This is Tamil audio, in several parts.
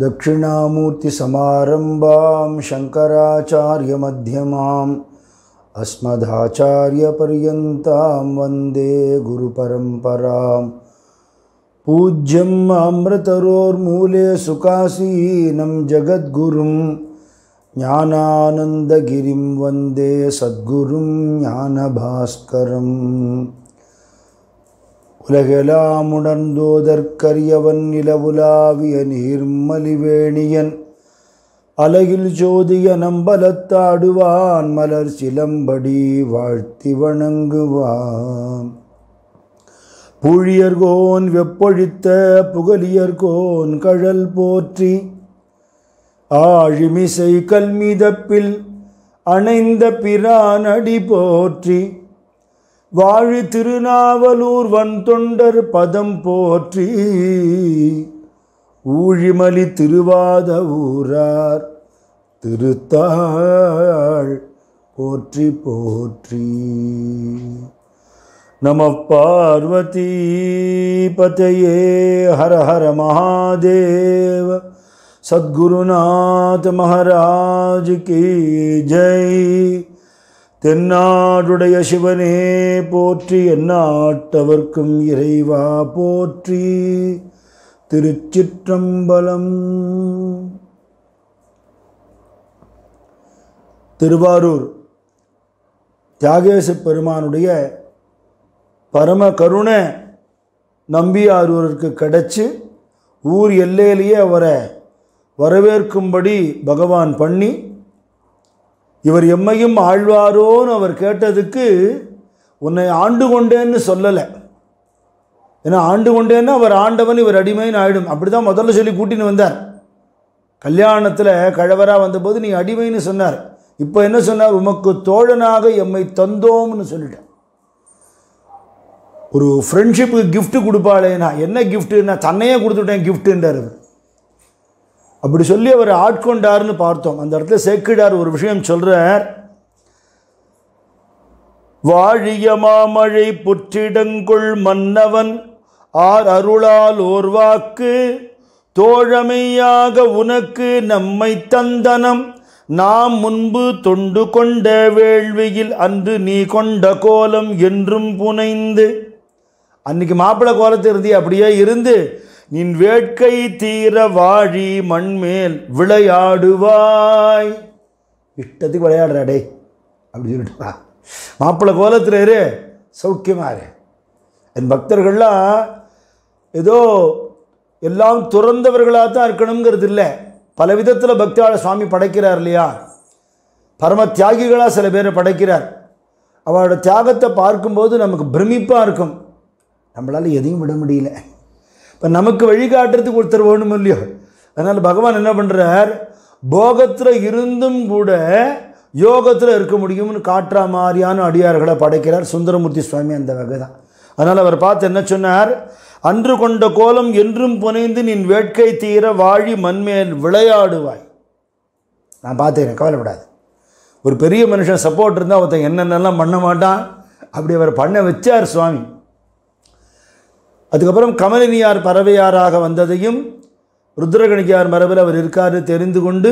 दक्षिणामूर्तिसमारम्भां शङ्कराचार्यमध्यमाम् अस्मदाचार्यपर्यन्तां वन्दे गुरुपरम्पराम् पूज्यम् अमृतरोर्मूले सुकासीनं जगद्गुरुं ज्ञानानन्दगिरिं वन्दे सद्गुरुं ज्ञानभास्करम् உலகெலாம் உணர்ந்தோதற்கரியவன் நிலவுலாவிய நீர்மலிவேணியன் அலகில் ஜோதிய நம்பலத்தாடுவான் மலர் சிலம்படி வாழ்த்தி வணங்குவான் பூழியர்கோன் வெப்பொழித்த புகலியர்கோன் கழல் போற்றி ஆழிமிசை கல்மிதப்பில் அணைந்த பிரானடி போற்றி வாழி திருநாவலூர் வன் தொண்டர் பதம் போற்றி ஊழிமலி திருவாத ஊரார் திருத்தாள் போற்றி போற்றி நம பார்வதி பதையே ஹர ஹர மகாதேவ சத்குருநாத் மகாராஜ் கி ஜெய் தென்னாடுடைய சிவனே போற்றி என்னாட்டவர்க்கும் இறைவா போற்றி திருச்சிற்றம்பலம் திருவாரூர் தியாகேச பெருமானுடைய பரம கருணை நம்பியாரூருக்கு கிடச்சி ஊர் எல்லையிலேயே அவரை வரவேற்கும்படி பகவான் பண்ணி இவர் எம்மையும் ஆழ்வாரோன்னு அவர் கேட்டதுக்கு உன்னை ஆண்டு கொண்டேன்னு சொல்லலை ஏன்னா ஆண்டு கொண்டேன்னு அவர் ஆண்டவன் இவர் அடிமைன்னு ஆயிடும் அப்படி தான் முதல்ல சொல்லி கூட்டின்னு வந்தார் கல்யாணத்தில் கழவராக வந்தபோது நீ அடிமைன்னு சொன்னார் இப்போ என்ன சொன்னார் உமக்கு தோழனாக எம்மை தந்தோம்னு சொல்லிட்டேன் ஒரு ஃப்ரெண்ட்ஷிப்புக்கு கிஃப்ட்டு கொடுப்பாளேனா என்ன கிஃப்ட்டுன்னா தன்னையே கொடுத்துட்டேன் கிஃப்ட்டுன்றார் அப்படி சொல்லி அவர் ஆட்கொண்டார்னு பார்த்தோம் அந்த இடத்துல சேக்கிடார் ஒரு விஷயம் சொல்கிறார் வாழிய மாமழை புற்றிடங்குள் மன்னவன் ஆர் அருளால் ஓர்வாக்கு தோழமையாக உனக்கு நம்மை தந்தனம் நாம் முன்பு தொண்டு கொண்ட வேள்வியில் அன்று நீ கொண்ட கோலம் என்றும் புனைந்து அன்னைக்கு மாப்பிள்ளை கோலத்தை இருந்தி அப்படியே இருந்து நின் வேட்கை தீர வாழி மண்மேல் விளையாடுவாய் இட்டத்துக்கு விளையாடுறாடே அப்படி சொல்லிட்டு மாப்பிள்ளை கோலத்தில் இரு சௌக்கியமாக என் பக்தர்கள்லாம் ஏதோ எல்லாம் துறந்தவர்களாக தான் இருக்கணுங்கிறது இல்லை பல விதத்தில் பக்தியாள சுவாமி படைக்கிறார் இல்லையா பரம தியாகிகளாக சில பேரை படைக்கிறார் அவரோட தியாகத்தை பார்க்கும்போது நமக்கு பிரமிப்பாக இருக்கும் நம்மளால் எதையும் விட முடியல இப்போ நமக்கு வழிகாட்டுறதுக்கு ஒருத்தர் வேணும் இல்லையோ அதனால் பகவான் என்ன பண்ணுறார் போகத்தில் இருந்தும் கூட யோகத்தில் இருக்க முடியும்னு காற்றா மாதிரியான அடியார்களை படைக்கிறார் சுந்தரமூர்த்தி சுவாமி அந்த வகை தான் அதனால் அவர் பார்த்து என்ன சொன்னார் அன்று கொண்ட கோலம் என்றும் புனைந்து நின் வேட்கை தீர வாழி மண்மேல் விளையாடுவாய் நான் பார்த்துக்கிறேன் கவலைப்படாது ஒரு பெரிய மனுஷன் சப்போர்ட் இருந்தால் ஒருத்தன் என்னென்னலாம் பண்ண மாட்டான் அப்படி அவர் பண்ண வச்சார் சுவாமி அதுக்கப்புறம் கமலினியார் பறவையாராக வந்ததையும் ருத்ரகணிகார் மரபில் அவர் இருக்காரு தெரிந்து கொண்டு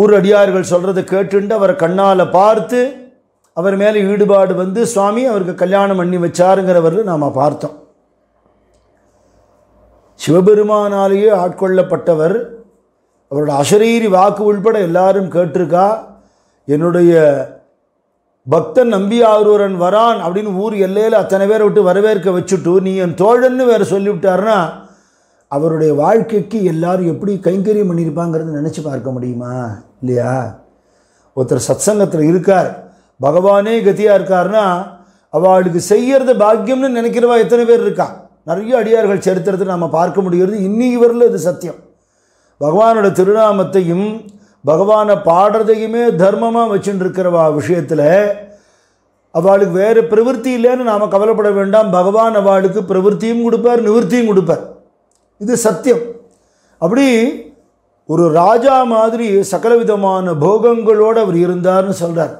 ஊரடியார்கள் சொல்கிறத கேட்டுண்டு அவரை கண்ணால் பார்த்து அவர் மேலே ஈடுபாடு வந்து சுவாமி அவருக்கு கல்யாணம் பண்ணி வச்சாருங்கிறவர் நாம் பார்த்தோம் சிவபெருமானாலேயே ஆட்கொள்ளப்பட்டவர் அவரோட அசரீரி வாக்கு உள்பட எல்லாரும் கேட்டிருக்கா என்னுடைய பக்தன் நம்பி ஆரூரன் வரான் அப்படின்னு ஊர் எல்லையில் அத்தனை பேரை விட்டு வரவேற்க வச்சுட்டு நீ என் தோழன்னு வேறு சொல்லிவிட்டார்னா அவருடைய வாழ்க்கைக்கு எல்லாரும் எப்படி கைங்கரியம் பண்ணியிருப்பாங்கிறது நினச்சி பார்க்க முடியுமா இல்லையா ஒருத்தர் சத்சங்கத்தில் இருக்கார் பகவானே கத்தியாக இருக்கார்னா அவளுக்கு செய்யறது பாக்கியம்னு நினைக்கிறவா எத்தனை பேர் இருக்கா நிறைய அடியார்கள் சரித்திரத்தை நாம் பார்க்க முடிகிறது இன்னி இவரில் இது சத்தியம் பகவானோட திருநாமத்தையும் பகவானை பாடுறதையுமே தர்மமாக வச்சுட்டுருக்கிறவா விஷயத்தில் அவளுக்கு வேறு பிரவருத்தி இல்லைன்னு நாம் கவலைப்பட வேண்டாம் பகவான் அவளுக்கு பிரவருத்தியும் கொடுப்பார் நிவர்த்தியும் கொடுப்பார் இது சத்தியம் அப்படி ஒரு ராஜா மாதிரி சகலவிதமான போகங்களோடு அவர் இருந்தார்னு சொல்கிறார்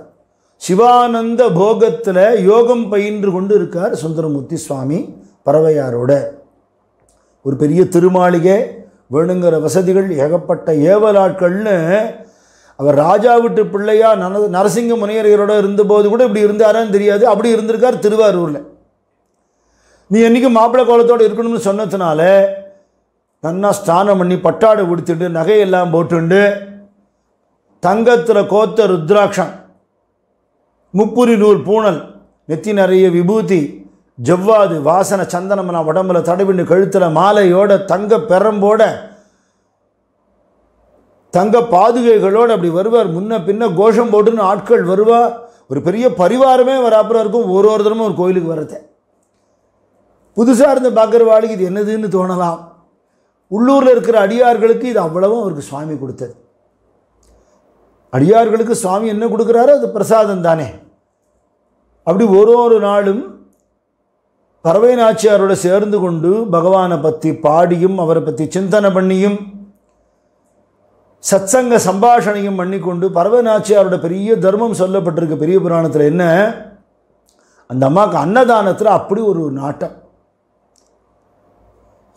சிவானந்த போகத்தில் யோகம் பயின்று கொண்டு இருக்கார் சுந்தரமூர்த்தி சுவாமி பறவையாரோட ஒரு பெரிய திருமாளிகை வேணுங்கிற வசதிகள் ஏகப்பட்ட ஏவலாட்கள்னு அவர் ராஜா விட்டு பிள்ளையா நன நரசிங்க முனையரையரோட இருந்தபோது கூட இப்படி இருந்தாரான்னு தெரியாது அப்படி இருந்திருக்கார் திருவாரூரில் நீ என்றைக்கும் மாப்பிள்ளை கோலத்தோடு இருக்கணும்னு சொன்னதுனால நன்னா ஸ்நானம் பண்ணி பட்டாடு கொடுத்துட்டு நகையெல்லாம் போட்டுண்டு தங்கத்தில் கோத்த ருத்ராட்சம் முப்புரி நூல் பூனல் நெத்தி நிறைய விபூதி ஜவ்வாது வாசனை சந்தனம் நான் உடம்புல தடுவிண்டு கழுத்தில் மாலையோட தங்க பெரம்போட தங்க பாதுகைகளோடு அப்படி வருவார் முன்ன பின்ன கோஷம் போட்டுன்னு ஆட்கள் வருவா ஒரு பெரிய பரிவாரமே வராப்புறம் இருக்கும் ஒரு ஒருத்தரும் ஒரு கோயிலுக்கு வரத புதுசாக இருந்த பார்க்குறவாளுக்கு இது என்னதுன்னு தோணலாம் உள்ளூரில் இருக்கிற அடியார்களுக்கு இது அவ்வளவும் அவருக்கு சுவாமி கொடுத்தது அடியார்களுக்கு சுவாமி என்ன கொடுக்குறாரோ அது பிரசாதம் தானே அப்படி ஒரு ஒரு நாளும் பறவை நாச்சியாரோடு சேர்ந்து கொண்டு பகவானை பற்றி பாடியும் அவரை பற்றி சிந்தனை பண்ணியும் சத்சங்க சம்பாஷணையும் பண்ணிக்கொண்டு பறவை நாச்சியாரோட பெரிய தர்மம் சொல்லப்பட்டிருக்கு பெரிய புராணத்தில் என்ன அந்த அம்மாவுக்கு அன்னதானத்தில் அப்படி ஒரு நாட்டம்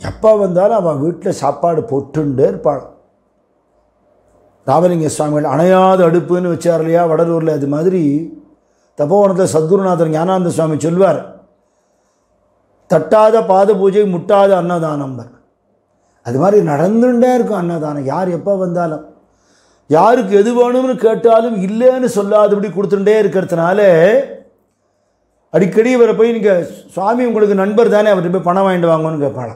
எப்போ வந்தாலும் அவன் வீட்டில் சாப்பாடு போட்டுண்டே இருப்பாள் ராமலிங்க சுவாமிகள் அணையாத அடுப்புன்னு வச்சார் இல்லையா வடலூரில் அது மாதிரி தபோவனத்தில் சத்குருநாதர் ஞானானந்த சுவாமி சொல்வார் தட்டாத பாத பூஜை முட்டாத அன்னதானம் அன்னதானம்பர் அது மாதிரி நடந்துட்டே இருக்கும் அன்னதானம் யார் எப்போ வந்தாலும் யாருக்கு எது வேணும்னு கேட்டாலும் இல்லைன்னு சொல்லாதபடி கொடுத்துட்டே இருக்கிறதுனால அடிக்கடி இவரை போய் நீங்கள் சுவாமி உங்களுக்கு நண்பர் தானே அவர்கிட்ட போய் பணம் வாங்கிட்டு வாங்கன்னு கேட்பாங்க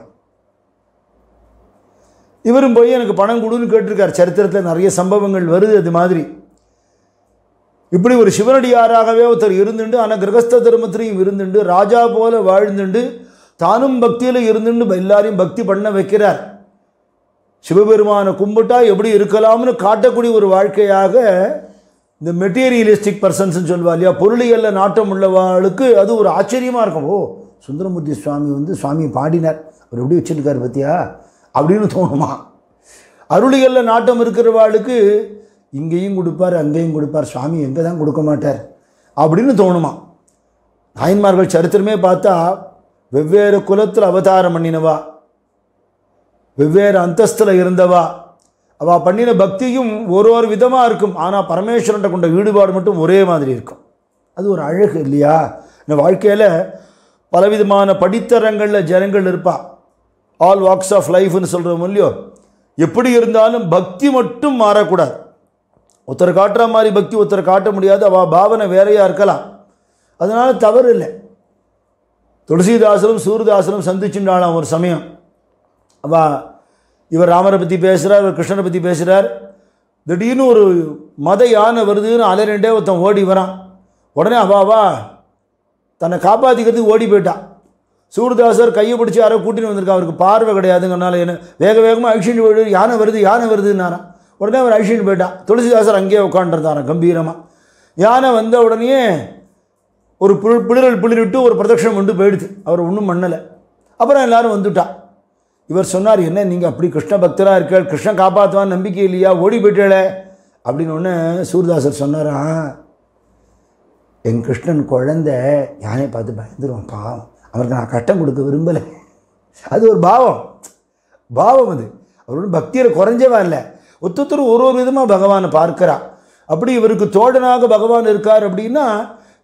இவரும் போய் எனக்கு பணம் கொடுன்னு கேட்டிருக்கார் சரித்திரத்தில் நிறைய சம்பவங்கள் வருது அது மாதிரி இப்படி ஒரு சிவனடியாராகவே ஒருத்தர் இருந்துண்டு ஆனால் கிரகஸ்த தர்மத்திலையும் இருந்துண்டு ராஜா போல வாழ்ந்துண்டு தானும் பக்தியில் இருந்துண்டு எல்லாரையும் பக்தி பண்ண வைக்கிறார் சிவபெருமானை கும்பிட்டா எப்படி இருக்கலாம்னு காட்டக்கூடிய ஒரு வாழ்க்கையாக இந்த மெட்டீரியலிஸ்டிக் பர்சன்ஸ்ன்னு சொல்வா இல்லையா பொருளியல்ல நாட்டம் உள்ளவாளுக்கு அது ஒரு ஆச்சரியமாக இருக்கும் ஓ சுந்தரமூர்த்தி சுவாமி வந்து சுவாமி பாடினார் அவர் எப்படி வச்சுருக்கார் பத்தியா அப்படின்னு தோணுமா அருளியல்ல நாட்டம் இருக்கிறவாளுக்கு இங்கேயும் கொடுப்பார் அங்கேயும் கொடுப்பார் சுவாமி எங்கே தான் கொடுக்க மாட்டார் அப்படின்னு தோணுமா நாயன்மார்கள் சரித்திரமே பார்த்தா வெவ்வேறு குலத்தில் அவதாரம் பண்ணினவா வெவ்வேறு அந்தஸ்தில் இருந்தவா அவ பண்ணின பக்தியும் ஒரு ஒரு விதமாக இருக்கும் ஆனால் பரமேஸ்வரன்ட்ட கொண்ட ஈடுபாடு மட்டும் ஒரே மாதிரி இருக்கும் அது ஒரு அழகு இல்லையா இந்த வாழ்க்கையில் பலவிதமான படித்தரங்களில் ஜனங்கள் இருப்பா ஆல் வாக்ஸ் ஆஃப் லைஃப்னு சொல்கிறோம் இல்லையோ எப்படி இருந்தாலும் பக்தி மட்டும் மாறக்கூடாது ஒருத்தர் காட்டுற மாதிரி பக்தி ஒருத்தர் காட்ட முடியாது அவள் பாவனை வேறையாக இருக்கலாம் அதனால் தவறு இல்லை துளசிதாசனும் சூரதாசனும் சந்திச்சுட்டாளாம் ஒரு சமயம் அவள் இவர் ராமரை பற்றி பேசுகிறார் இவர் கிருஷ்ணரை பற்றி பேசுகிறார் திடீர்னு ஒரு மத யானை வருதுன்னு அலரண்டே ஒருத்தன் ஓடி வரான் உடனே அவாவா தன்னை காப்பாற்றிக்கிறதுக்கு ஓடி போயிட்டான் சூரதாசர் கையை பிடிச்சி யாரோ கூட்டின்னு வந்திருக்கா அவருக்கு பார்வை கிடையாதுங்கனால என்ன வேக வேகமாக அழிச்சுட்டு யானை வருது யானை வருதுன்னாரான் உடனே அவர் அழிச்சிட்டு போயிட்டான் துளசிதாசர் அங்கேயே உட்காண்டிருந்தாரன் கம்பீரமாக யானை வந்த உடனே ஒரு புல் பிளிரல் பிளிரிட்டு ஒரு பிரதட்சிணம் கொண்டு போயிடுது அவர் ஒன்றும் பண்ணலை அப்புறம் எல்லோரும் வந்துட்டான் இவர் சொன்னார் என்ன நீங்கள் அப்படி கிருஷ்ண பக்தராக இருக்க கிருஷ்ணன் காப்பாற்றுவான் நம்பிக்கை இல்லையா ஓடி போயிட்டே அப்படின்னு ஒன்று சூர்தாசர் சொன்னாரா என் கிருஷ்ணன் குழந்த யானை பார்த்து பயந்துருவான் பாவம் அவருக்கு நான் கட்டம் கொடுக்க விரும்பலை அது ஒரு பாவம் பாவம் அது அவர் ஒன்றும் பக்தியில் குறைஞ்சவா இல்லை ஒத்தொத்தர் ஒரு ஒரு விதமாக பகவானை பார்க்குறா அப்படி இவருக்கு தோழனாக பகவான் இருக்கார் அப்படின்னா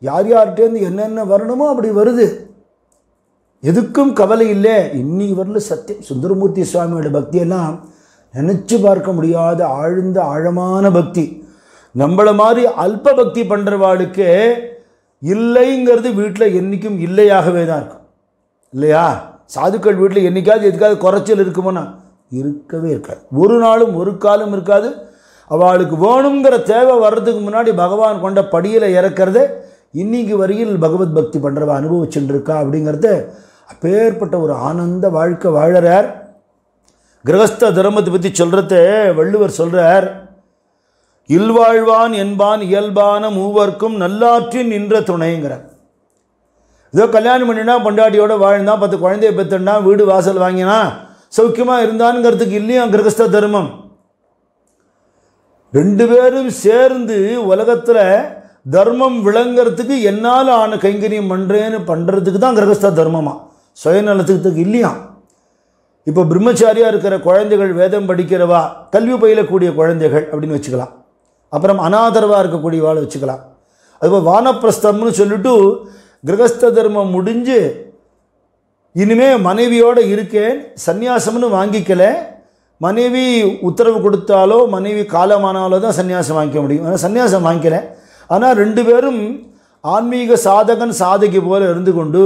யார் யார்கிட்டேருந்து என்னென்ன வரணுமோ அப்படி வருது எதுக்கும் கவலை இல்லை இன்னி வரல சத்தியம் சுந்தரமூர்த்தி சுவாமியோட பக்தியெல்லாம் நினச்சி பார்க்க முடியாத ஆழ்ந்த ஆழமான பக்தி நம்மளை மாதிரி அல்ப பக்தி பண்ணுறவாளுக்கு இல்லைங்கிறது வீட்டில் என்றைக்கும் இல்லையாகவே தான் இருக்கும் இல்லையா சாதுக்கள் வீட்டில் என்றைக்காவது எதுக்காவது குறைச்சல் இருக்குமோனா இருக்கவே இருக்காது ஒரு நாளும் ஒரு காலம் இருக்காது அவளுக்கு வேணுங்கிற தேவை வர்றதுக்கு முன்னாடி பகவான் கொண்ட படியில் இறக்கிறதே இன்னைக்கு வரையில் பகவத் பக்தி பண்ணுறவ இருக்கா அப்படிங்கிறத அப்பேற்பட்ட ஒரு ஆனந்த வாழ்க்கை வாழறார் கிரகஸ்த தர்மத்தை பற்றி சொல்கிறத வள்ளுவர் சொல்கிறார் இல்வாழ்வான் என்பான் இயல்பான மூவர்க்கும் நல்லாற்றின் நின்ற துணைங்கிறார் ஏதோ கல்யாணம் பண்ணினா பொண்டாட்டியோட வாழ்ந்தான் பத்து குழந்தைய பெற்றுனா வீடு வாசல் வாங்கினா சௌக்கியமாக இருந்தான்ங்கிறதுக்கு இல்லையா கிரகஸ்த தர்மம் ரெண்டு பேரும் சேர்ந்து உலகத்தில் தர்மம் விளங்கிறதுக்கு என்னால் ஆன கைங்கரியம் பண்ணுறேன்னு பண்ணுறதுக்கு தான் கிரகஸ்த தர்மமா சுயநலத்துக்கு இல்லையா இப்போ பிரம்மச்சாரியாக இருக்கிற குழந்தைகள் வேதம் படிக்கிறவா கல்வி பயிலக்கூடிய குழந்தைகள் அப்படின்னு வச்சுக்கலாம் அப்புறம் அனாதரவாக இருக்கக்கூடியவாளை வச்சுக்கலாம் அதுபோல் வானப்பிரஸ்தம்னு சொல்லிட்டு கிரகஸ்த தர்மம் முடிஞ்சு இனிமே மனைவியோடு இருக்கேன் சந்நியாசம்னு வாங்கிக்கல மனைவி உத்தரவு கொடுத்தாலோ மனைவி காலமானாலோ தான் சன்னியாசம் வாங்கிக்க முடியும் ஆனால் சன்னியாசம் வாங்கிக்கல ஆனால் ரெண்டு பேரும் ஆன்மீக சாதகன் சாதகி போல இருந்து கொண்டு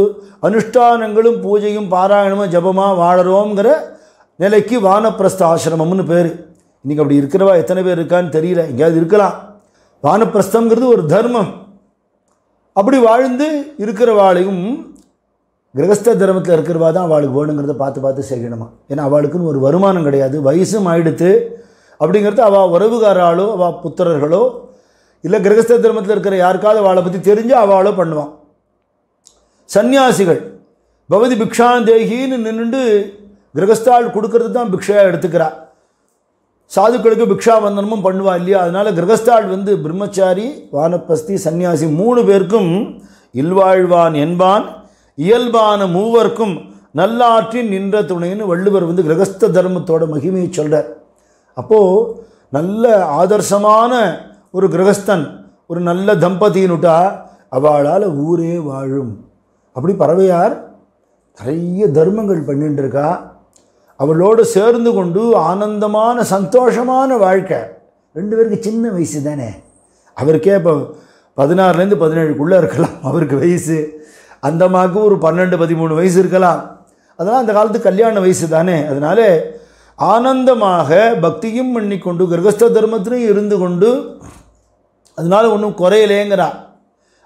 அனுஷ்டானங்களும் பூஜையும் பாராயணமும் ஜபமாக வாழறோங்கிற நிலைக்கு வானப்பிரஸ்த ஆசிரமம்னு பேர் இன்றைக்கி அப்படி இருக்கிறவா எத்தனை பேர் இருக்கான்னு தெரியல எங்கேயாவது இருக்கலாம் வானப்பிரஸ்தங்கிறது ஒரு தர்மம் அப்படி வாழ்ந்து இருக்கிறவாளையும் கிரகஸ்த தர்மத்தில் இருக்கிறவா தான் அவளுக்கு வேணுங்கிறத பார்த்து பார்த்து செய்யணுமா ஏன்னா அவளுக்குன்னு ஒரு வருமானம் கிடையாது வயசும் ஆயிடுத்து அப்படிங்கிறது அவள் உறவுகாராலோ அவள் புத்திரர்களோ இல்லை கிரகஸ்த தர்மத்தில் இருக்கிற யாருக்காவது அவளை பற்றி தெரிஞ்சு அவளோ பண்ணுவான் சந்நியாசிகள் பவதி பிக்ஷான் தேகின்னு நின்று கிரகஸ்தாள் கொடுக்கறது தான் பிக்ஷையாக எடுத்துக்கிறா சாதுக்களுக்கு பிக்ஷா வந்தனமும் பண்ணுவா இல்லையா அதனால் கிரகஸ்தாள் வந்து பிரம்மச்சாரி வானப்பஸ்தி சன்னியாசி மூணு பேருக்கும் இல்வாழ்வான் என்பான் இயல்பான மூவர்க்கும் நல்லாற்றின் நின்ற துணைன்னு வள்ளுவர் வந்து கிரகஸ்த தர்மத்தோட மகிமையை சொல்கிறார் அப்போது நல்ல ஆதர்சமான ஒரு கிரகஸ்தன் ஒரு நல்ல தம்பதியினுட்டா அவளால் ஊரே வாழும் அப்படி பறவையார் நிறைய தர்மங்கள் பண்ணிட்டு இருக்கா அவளோடு சேர்ந்து கொண்டு ஆனந்தமான சந்தோஷமான வாழ்க்கை ரெண்டு பேருக்கு சின்ன வயசு தானே அவருக்கே இப்போ பதினாறுலேருந்து பதினேழுக்குள்ளே இருக்கலாம் அவருக்கு வயசு அந்த அம்மாவுக்கு ஒரு பன்னெண்டு பதிமூணு வயசு இருக்கலாம் அதெல்லாம் அந்த காலத்து கல்யாண வயசு தானே அதனால் ஆனந்தமாக பக்தியும் பண்ணி கொண்டு கிரகஸ்த தர்மத்திலையும் இருந்து கொண்டு அதனால் ஒன்றும் குறையலேங்கிறா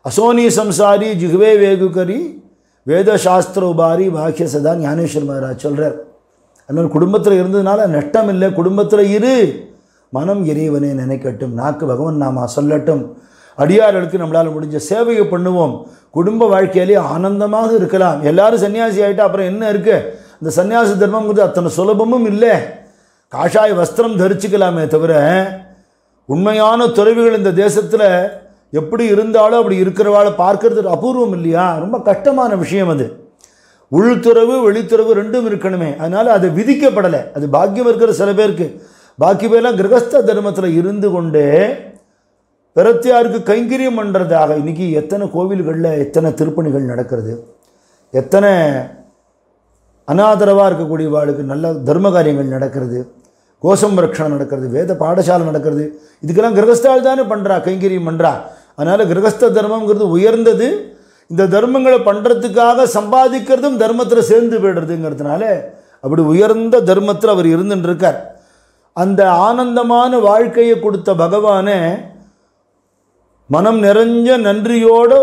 அசோனி சம்சாரி ஜிகுவே வேகுகரி வேத சாஸ்திர உபாரி பாக்கிய சதா ஞானேஸ்வர் மகாராஜ் சொல்கிறார் அதனால் குடும்பத்தில் இருந்ததுனால நட்டம் இல்லை குடும்பத்தில் இரு மனம் இறைவனை நினைக்கட்டும் நாக்கு பகவன் நாமா சொல்லட்டும் அடியார்களுக்கு நம்மளால் முடிஞ்ச சேவையை பண்ணுவோம் குடும்ப வாழ்க்கையிலே ஆனந்தமாக இருக்கலாம் எல்லாரும் சன்னியாசி ஆகிட்டா அப்புறம் என்ன இருக்குது இந்த சன்னியாசி தர்மங்கிறது அத்தனை சுலபமும் இல்லை காஷாய வஸ்திரம் தரிச்சுக்கலாமே தவிர உண்மையான துறவிகள் இந்த தேசத்தில் எப்படி இருந்தாலும் அப்படி இருக்கிறவாள் பார்க்கறது அபூர்வம் இல்லையா ரொம்ப கஷ்டமான விஷயம் அது உள்துறவு வெளித்துறவு ரெண்டும் இருக்கணுமே அதனால் அது விதிக்கப்படலை அது பாக்கியம் இருக்கிற சில பேருக்கு பாக்கி பேர்லாம் கிரகஸ்த தர்மத்தில் இருந்து கொண்டே பிறத்தியாருக்கு கைங்கரியம் பண்ணுறதாக இன்றைக்கி எத்தனை கோவில்களில் எத்தனை திருப்பணிகள் நடக்கிறது எத்தனை அனாதரவாக இருக்கக்கூடிய வாளுக்கு நல்ல தர்ம காரியங்கள் நடக்கிறது கோஷம் ரக்ஷணம் நடக்கிறது வேத பாடசாலை நடக்கிறது இதுக்கெல்லாம் கிரகஸ்தால் தானே பண்ணுறா கைங்கரியம் பண்ணுறா அதனால் கிரகஸ்த தர்மங்கிறது உயர்ந்தது இந்த தர்மங்களை பண்ணுறதுக்காக சம்பாதிக்கிறதும் தர்மத்தில் சேர்ந்து போயிடுறதுங்கிறதுனால அப்படி உயர்ந்த தர்மத்தில் அவர் இருந்துட்டுருக்கார் அந்த ஆனந்தமான வாழ்க்கையை கொடுத்த பகவானை மனம் நிறைஞ்ச நன்றியோடு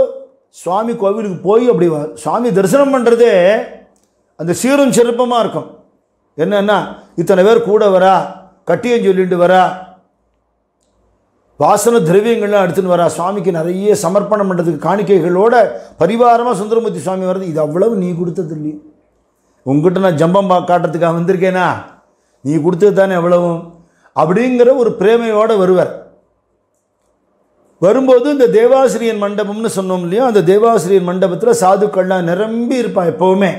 சுவாமி கோவிலுக்கு போய் அப்படி சுவாமி தரிசனம் பண்ணுறதே அந்த சீரும் சிறப்பமாக இருக்கும் என்னென்னா இத்தனை பேர் கூட வரா கட்டியம் சொல்லிட்டு வரா வாசன திரவியங்கள்லாம் எடுத்துன்னு வரா சுவாமிக்கு நிறைய சமர்ப்பணம் பண்ணுறதுக்கு காணிக்கைகளோட பரிவாரமாக சுந்தரமூர்த்தி சுவாமி வர்றது இது அவ்வளவு நீ கொடுத்தது இல்லையே உங்ககிட்ட நான் ஜம்பம் பா காட்டுறதுக்காக வந்திருக்கேனா நீ கொடுத்தது தானே எவ்வளவும் அப்படிங்கிற ஒரு பிரேமையோடு வருவார் வரும்போது இந்த தேவாசிரியன் மண்டபம்னு சொன்னோம் இல்லையோ அந்த தேவாசிரியன் மண்டபத்தில் சாதுக்கள்லாம் நிரம்பி இருப்பான் எப்போவுமே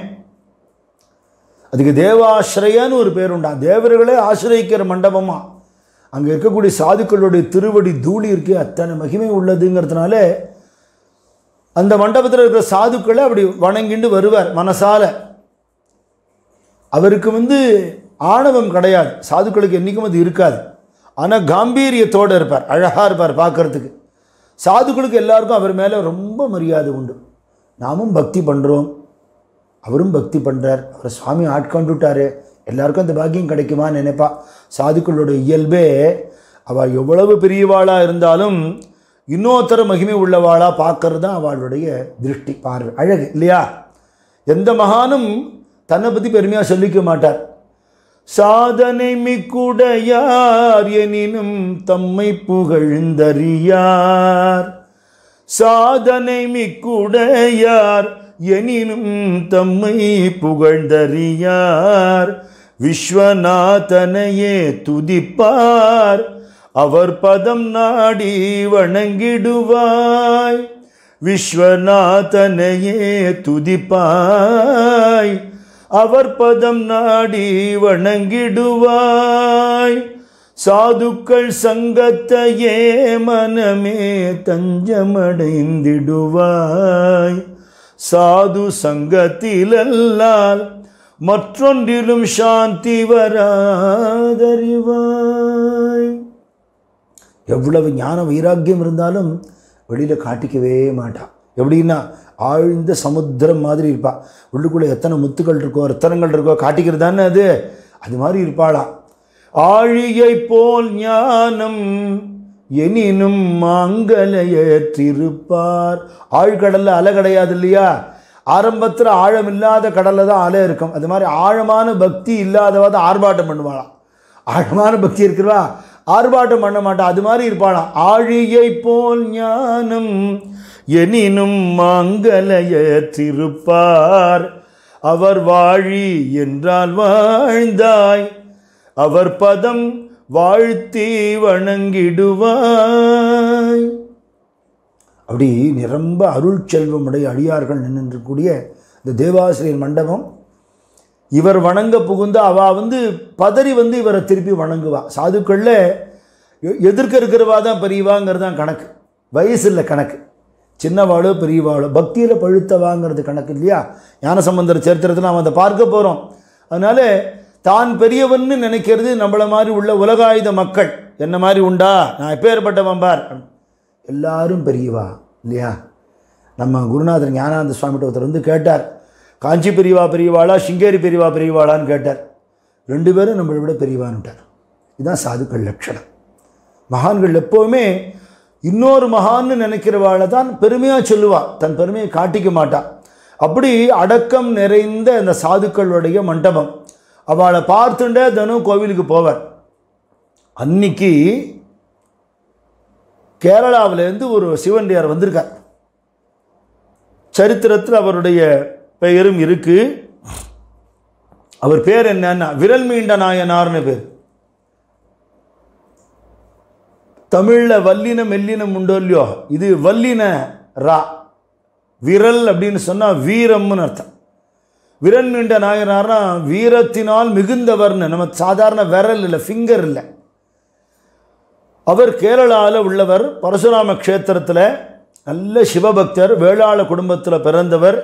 அதுக்கு தேவாசிரயன்னு ஒரு பேர் உண்டா தேவர்களே ஆசிரியிக்கிற மண்டபமாக அங்கே இருக்கக்கூடிய சாதுக்களுடைய திருவடி தூளி இருக்கு அத்தனை மகிமை உள்ளதுங்கிறதுனால அந்த மண்டபத்தில் இருக்கிற சாதுக்களை அப்படி வணங்கிண்டு வருவார் மனசால அவருக்கு வந்து ஆணவம் கிடையாது சாதுக்களுக்கு என்றைக்கும் அது இருக்காது ஆனால் காம்பீரியத்தோடு இருப்பார் அழகாக இருப்பார் பார்க்குறதுக்கு சாதுக்களுக்கு எல்லாருக்கும் அவர் மேலே ரொம்ப மரியாதை உண்டு நாமும் பக்தி பண்ணுறோம் அவரும் பக்தி பண்ணுறார் அவர் சுவாமி ஆட்கொண்டுட்டார் எல்லாருக்கும் அந்த பாக்கியம் கிடைக்குமான்னு நினைப்பா சாதுக்களோட இயல்பே அவள் எவ்வளவு பெரியவாளாக இருந்தாலும் இன்னொருத்தர மகிமை உள்ளவாளாக பார்க்கறது தான் அவளுடைய திருஷ்டி பார்வை அழகு இல்லையா எந்த மகானும் தன்னை பற்றி பெருமையாக சொல்லிக்க மாட்டார் சாதனை மிக்குடையார் எனினும் தம்மை புகழ்ந்தறியார் சாதனை மிக்குடையார் எனினும் தம்மை புகழ்ந்தறியார் விஸ்வநாதனையே துதிப்பார் அவர் பதம் நாடி வணங்கிடுவாய் விஸ்வநாதனையே துதிப்பாய் அவர் பதம் நாடி வணங்கிடுவாய் சாதுக்கள் சங்கத்தையே மனமே தஞ்சமடைந்திடுவாய் சாது சங்கத்திலல்லால் மற்றொன்றிலும் சாந்தி வராதறிவாய் எவ்வளவு ஞான வைராக்கியம் இருந்தாலும் வெளியில் காட்டிக்கவே மாட்டான் எப்படின்னா ஆழ்ந்த சமுத்திரம் மாதிரி இருப்பாள் உள்ளுக்குள்ளே எத்தனை முத்துக்கள் இருக்கோ ரத்தனங்கள் இருக்கோ காட்டிக்கிறது தானே அது அது மாதிரி இருப்பாளாம் ஆழியை போல் ஞானம் எனினும் மாங்கலையேற்றிருப்பார் ஆழ்கடலில் அலை கிடையாது இல்லையா ஆரம்பத்தில் ஆழம் இல்லாத கடலில் தான் அலை இருக்கும் அது மாதிரி ஆழமான பக்தி இல்லாதவா தான் ஆர்ப்பாட்டம் பண்ணுவாளாம் ஆழமான பக்தி இருக்கிறவா ஆர்ப்பாட்டம் பண்ண மாட்டான் அது மாதிரி இருப்பாளாம் ஆழியை போல் ஞானம் எனினும் மங்களைய திருப்பார் அவர் வாழி என்றால் வாழ்ந்தாய் அவர் பதம் வாழ்த்தி வணங்கிடுவாய் அப்படி நிரம்ப அருள் செல்வமுடைய அடியார்கள் கூடிய இந்த தேவாசிரியர் மண்டபம் இவர் வணங்க புகுந்த அவ வந்து பதறி வந்து இவரை திருப்பி வணங்குவாள் சாதுக்களில் எதிர்க்க இருக்கிறவா தான் பெரியவாங்கிறது தான் கணக்கு வயசு இல்லை கணக்கு சின்னவாளோ பெரியவாளோ பக்தியில் பழுத்தவாங்கிறது கணக்கு இல்லையா ஞானசம்பந்தர் சரித்திரத்தில் நாம் அதை பார்க்க போகிறோம் அதனால் தான் பெரியவன்னு நினைக்கிறது நம்மளை மாதிரி உள்ள உலகாயுத மக்கள் என்ன மாதிரி உண்டா நான் எப்பேற்பட்டவன் பார் எல்லாரும் பெரியவா இல்லையா நம்ம குருநாதர் ஞானானந்த சுவாமி ஒருத்தர் வந்து கேட்டார் காஞ்சி பெரியவா பெரியவாளா சிங்கேரி பெரியவா பெரியவாளான்னு கேட்டார் ரெண்டு பேரும் நம்மளை விட பெரியவான்ட்டார் இதுதான் சாதுக்கள் லட்சணம் மகான்கள் எப்போவுமே இன்னொரு மகான்னு நினைக்கிறவாளை தான் பெருமையாக சொல்லுவாள் தன் பெருமையை காட்டிக்க மாட்டாள் அப்படி அடக்கம் நிறைந்த அந்த சாதுக்களுடைய மண்டபம் அவளை பார்த்துட்டே தனு கோவிலுக்கு போவார் அன்னைக்கு கேரளாவிலேருந்து ஒரு சிவண்டியார் வந்திருக்கார் சரித்திரத்தில் அவருடைய பெயரும் இருக்குது அவர் பேர் என்னன்னா விரல் மீண்ட நாயனார்னு பேர் தமிழில் வல்லினம் மெல்லினம் உண்டோ இல்லையோ இது வல்லின ரா விரல் அப்படின்னு சொன்னால் வீரம்னு அர்த்தம் விரல் மீண்ட நாயனார்னா வீரத்தினால் மிகுந்தவர்னு நம்ம சாதாரண விரல் இல்லை ஃபிங்கர் இல்லை அவர் கேரளாவில் உள்ளவர் பரசுராம க்ஷேத்திரத்தில் நல்ல சிவபக்தர் வேளாள குடும்பத்தில் பிறந்தவர்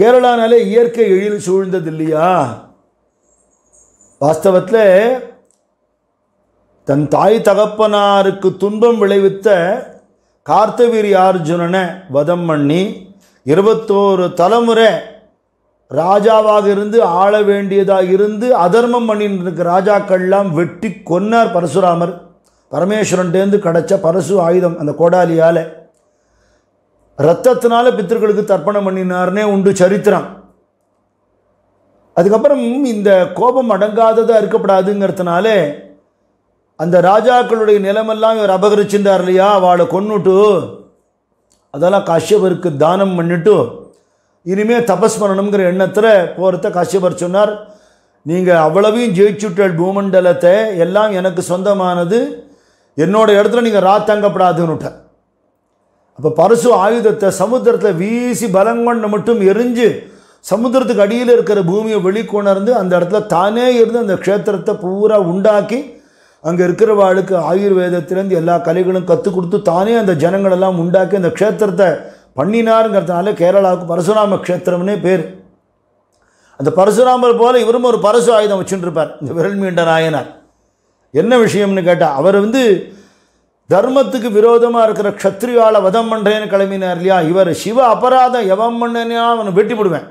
கேரளானாலே இயற்கை எழில் சூழ்ந்தது இல்லையா வாஸ்தவத்தில் தன் தாய் தகப்பனாருக்கு துன்பம் விளைவித்த அர்ஜுனனை வதம் பண்ணி இருபத்தோரு தலைமுறை ராஜாவாக இருந்து ஆள வேண்டியதாக இருந்து அதர்மம் பண்ணிட்டு இருக்க ராஜாக்கள்லாம் வெட்டி கொன்னார் பரசுராமர் பரமேஸ்வரன்டேந்து கிடச்ச பரசு ஆயுதம் அந்த கோடாலியால் ரத்தத்தினால பித்தர்களுக்கு தர்ப்பணம் பண்ணினார்னே உண்டு சரித்திரம் அதுக்கப்புறம் இந்த கோபம் அடங்காததாக இருக்கப்படாதுங்கிறதுனாலே அந்த ராஜாக்களுடைய நிலமெல்லாம் இவர் அபகரிச்சிருந்தார் இல்லையா அவளை கொண்டுட்டு அதெல்லாம் காஷ்யபருக்கு தானம் பண்ணிட்டு இனிமே தபஸ் பண்ணணுங்கிற எண்ணத்தில் போகிறத காஷ்யபர் சொன்னார் நீங்கள் அவ்வளவையும் ஜெயிச்சுட்டல் பூமண்டலத்தை எல்லாம் எனக்கு சொந்தமானது என்னோட இடத்துல நீங்கள் தங்கப்படாதுன்னுட்ட அப்போ பரசு ஆயுதத்தை சமுத்திரத்தில் வீசி பலங்கொண்டு மட்டும் எரிஞ்சு சமுத்திரத்துக்கு அடியில் இருக்கிற பூமியை வெளிக்கொணர்ந்து அந்த இடத்துல தானே இருந்து அந்த க்ஷேத்திரத்தை பூரா உண்டாக்கி அங்கே இருக்கிறவாளுக்கு ஆயுர்வேதத்திலேருந்து எல்லா கலைகளும் கற்றுக் கொடுத்து தானே அந்த ஜனங்களெல்லாம் உண்டாக்கி அந்த க்ஷேத்திரத்தை பண்ணினாருங்கிறதுனால கேரளாவுக்கு பரசுராம க்ஷேத்திரம்னே பேர் அந்த பரசுராமர் போல் இவரும் ஒரு பரசு ஆயுதம் வச்சுட்டுருப்பார் இந்த விரல் மீண்ட நாயனார் என்ன விஷயம்னு கேட்டால் அவர் வந்து தர்மத்துக்கு விரோதமாக இருக்கிற க்ஷத்ரியால வதம் பண்ணுறேன்னு கிளம்பினார் இல்லையா இவர் சிவ அபராதம் எவம் பண்ணனா அவனை வெட்டி போடுவேன்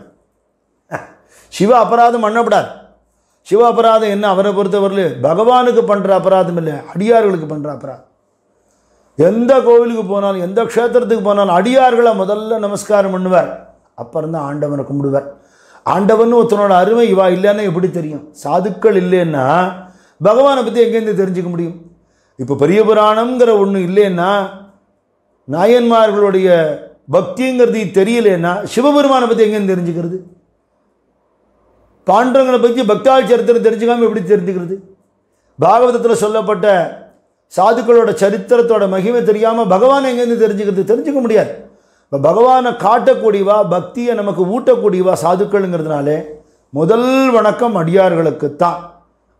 சிவ அபராதம் பண்ணப்படாது சிவ அபராதம் என்ன அவரை பொறுத்தவரையில் பகவானுக்கு பண்ணுற அபராதம் இல்லை அடியார்களுக்கு பண்ணுற அபராதம் எந்த கோவிலுக்கு போனாலும் எந்த க்ஷேத்திரத்துக்கு போனாலும் அடியார்களை முதல்ல நமஸ்காரம் பண்ணுவார் அப்புறம் தான் ஆண்டவனை கும்பிடுவார் ஆண்டவன் ஒருத்தனோட அருமை இவா இல்லைன்னா எப்படி தெரியும் சாதுக்கள் இல்லைன்னா பகவானை பற்றி எங்கேருந்து தெரிஞ்சுக்க முடியும் இப்போ பெரிய புராணம்ங்கிற ஒன்று இல்லைன்னா நாயன்மார்களுடைய பக்திங்கிறது தெரியலேன்னா சிவபெருமானை பற்றி எங்கேருந்து தெரிஞ்சுக்கிறது பாண்டவங்களை பற்றி பக்தாள் சரித்திரம் தெரிஞ்சுக்காமல் எப்படி தெரிஞ்சுக்கிறது பாகவதத்தில் சொல்லப்பட்ட சாதுக்களோட சரித்திரத்தோட மகிமை தெரியாமல் பகவான் எங்கேருந்து தெரிஞ்சுக்கிறது தெரிஞ்சுக்க முடியாது இப்போ பகவானை காட்டக்கூடியவா பக்தியை நமக்கு ஊட்டக்கூடியவா சாதுக்கள்ங்கிறதுனாலே முதல் வணக்கம் அடியார்களுக்கு தான்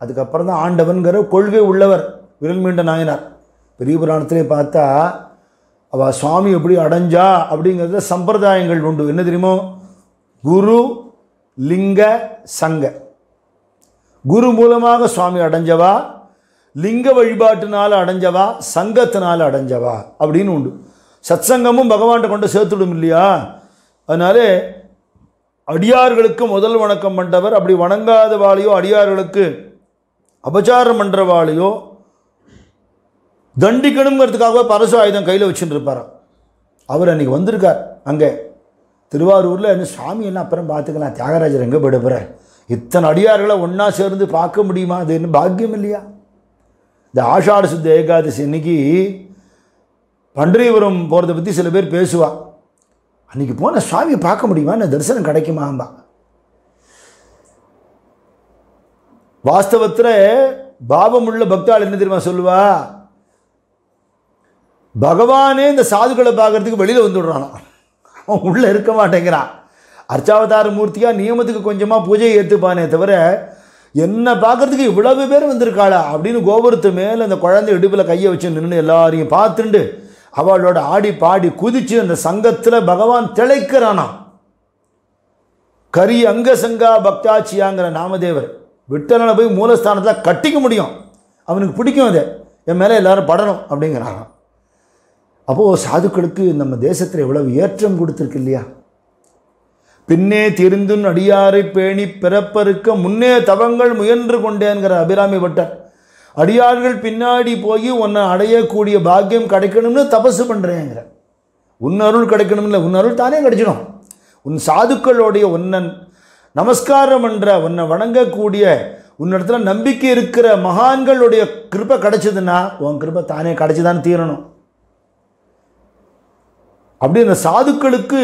அதுக்கப்புறம் தான் ஆண்டவன்கிற கொள்கை உள்ளவர் விரல் மீண்ட நாயனார் பெரிய புராணத்திலே பார்த்தா அவள் சுவாமி எப்படி அடைஞ்சா அப்படிங்கிறத சம்பிரதாயங்கள் உண்டு என்ன தெரியுமோ குரு லிங்க சங்க குரு மூலமாக சுவாமி அடைஞ்சவா லிங்க வழிபாட்டினால் அடைஞ்சவா சங்கத்தினால் அடைஞ்சவா அப்படின்னு உண்டு சத்சங்கமும் பகவான்கிட்ட கொண்டு சேர்த்துடும் இல்லையா அதனாலே அடியார்களுக்கு முதல் வணக்கம் பண்ணவர் அப்படி வணங்காத வாழையோ அடியார்களுக்கு அபச்சாரம் வாழையோ தண்டிக்கணுங்கிறதுக்காகவே பரசு ஆயுதம் கையில் வச்சுட்டு இருப்பார் அவர் அன்றைக்கி வந்திருக்கார் அங்கே திருவாரூரில் என்ன என்ன அப்புறம் பார்த்துக்கலாம் தியாகராஜர் எங்கே போயிடப்படுறார் இத்தனை அடியார்களை ஒன்றா சேர்ந்து பார்க்க முடியுமா அது என்ன பாக்கியம் இல்லையா இந்த ஆஷாட சுத்த ஏகாதசி இன்னைக்கு பன்றிபுரம் போகிறத பற்றி சில பேர் பேசுவா அன்றைக்கி போன சுவாமியை பார்க்க முடியுமா என்ன தரிசனம் கிடைக்குமாம்பா வாஸ்தவத்தில் உள்ள பக்தாள் என்ன தெரியுமா சொல்லுவா பகவானே இந்த சாதுக்களை பார்க்கறதுக்கு வெளியில் வந்துடுறானா அவன் உள்ளே இருக்க மாட்டேங்கிறான் அர்ச்சாவதார மூர்த்தியாக நியமத்துக்கு கொஞ்சமாக பூஜையை ஏற்றுப்பானே தவிர என்னை பார்க்குறதுக்கு இவ்வளவு பேர் வந்திருக்காளா அப்படின்னு கோபுரத்து மேலே அந்த குழந்தை இடுப்பில் கையை வச்சு நின்று எல்லாரையும் பார்த்துண்டு அவளோட ஆடி பாடி குதிச்சு அந்த சங்கத்தில் பகவான் திளைக்கிறானா கரி அங்க சங்கா பக்தாச்சியாங்கிற நாமதேவர் விட்டலனை போய் மூலஸ்தானத்தில் கட்டிக்க முடியும் அவனுக்கு பிடிக்கும் அது என் மேலே எல்லோரும் படணும் அப்படிங்கிறாங்க அப்போது சாதுக்களுக்கு நம்ம தேசத்தில் எவ்வளவு ஏற்றம் கொடுத்துருக்கு இல்லையா பின்னே திருந்துன் அடியாரை பேணி பிறப்பருக்க முன்னே தவங்கள் முயன்று கொண்டேங்கிற அபிராமி பட்டர் அடியார்கள் பின்னாடி போய் உன்னை அடையக்கூடிய பாக்கியம் கிடைக்கணும்னு தபசு பண்ணுறேங்கிற உன் அருள் கிடைக்கணும்ல உன் அருள் தானே கிடைச்சிடும் உன் சாதுக்களுடைய உன்னன் நமஸ்காரம் என்ற உன்னை வணங்கக்கூடிய உன்னிடத்துல நம்பிக்கை இருக்கிற மகான்களுடைய கிருப்பை கிடைச்சதுன்னா உன் கிருப்பை தானே கிடைச்சிதான் தீரணும் அப்படி அந்த சாதுக்களுக்கு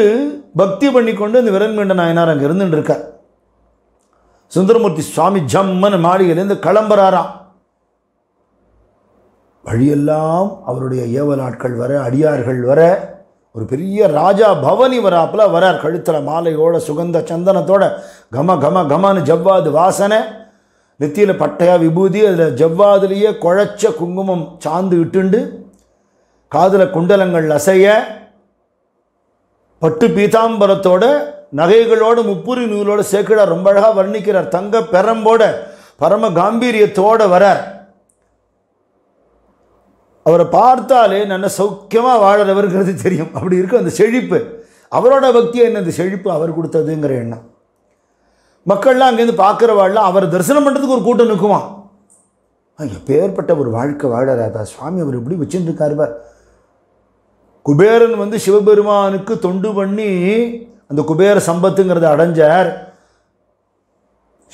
பக்தி பண்ணிக்கொண்டு அந்த விரல் மீண்ட நாயனார் அங்கே இருந்துட்டு இருக்கார் சுந்தரமூர்த்தி சுவாமி ஜம்மன் மாளிகையிலேருந்து கிளம்புறாராம் வழியெல்லாம் அவருடைய ஏவல் ஆட்கள் வர அடியார்கள் வர ஒரு பெரிய ராஜா பவனி வராப்பில் வரார் கழுத்தில் மாலையோட சுகந்த சந்தனத்தோட கம கம கமன்னு ஜவ்வாது வாசனை நெத்தியில் பட்டையாக விபூதி அதில் ஜவ்வாதுலேயே குழச்ச குங்குமம் சாந்து இட்டுண்டு காதில் குண்டலங்கள் அசைய பட்டு பீதாம்பரத்தோட நகைகளோடு முப்புரி நூலோடு சேர்க்கிறார் ரொம்ப அழகாக வர்ணிக்கிறார் தங்க பெரம்போட பரம காம்பீரியத்தோடு வரார் அவரை பார்த்தாலே நல்ல சௌக்கியமாக வாழறவருங்கிறது தெரியும் அப்படி இருக்கும் அந்த செழிப்பு அவரோட பக்தியை என்ன அந்த செழிப்பு அவர் கொடுத்ததுங்கிற எண்ணம் மக்கள்லாம் அங்கேருந்து பார்க்குற பார்க்குறவாள்லாம் அவர் தரிசனம் பண்ணுறதுக்கு ஒரு கூட்டம் நிற்குவான் எப்பேற்பட்ட ஒரு வாழ்க்கை வாழறாதா சுவாமி அவர் எப்படி வச்சுருக்காருவார் குபேரன் வந்து சிவபெருமானுக்கு தொண்டு பண்ணி அந்த குபேர சம்பத்துங்கிறத அடைஞ்சார்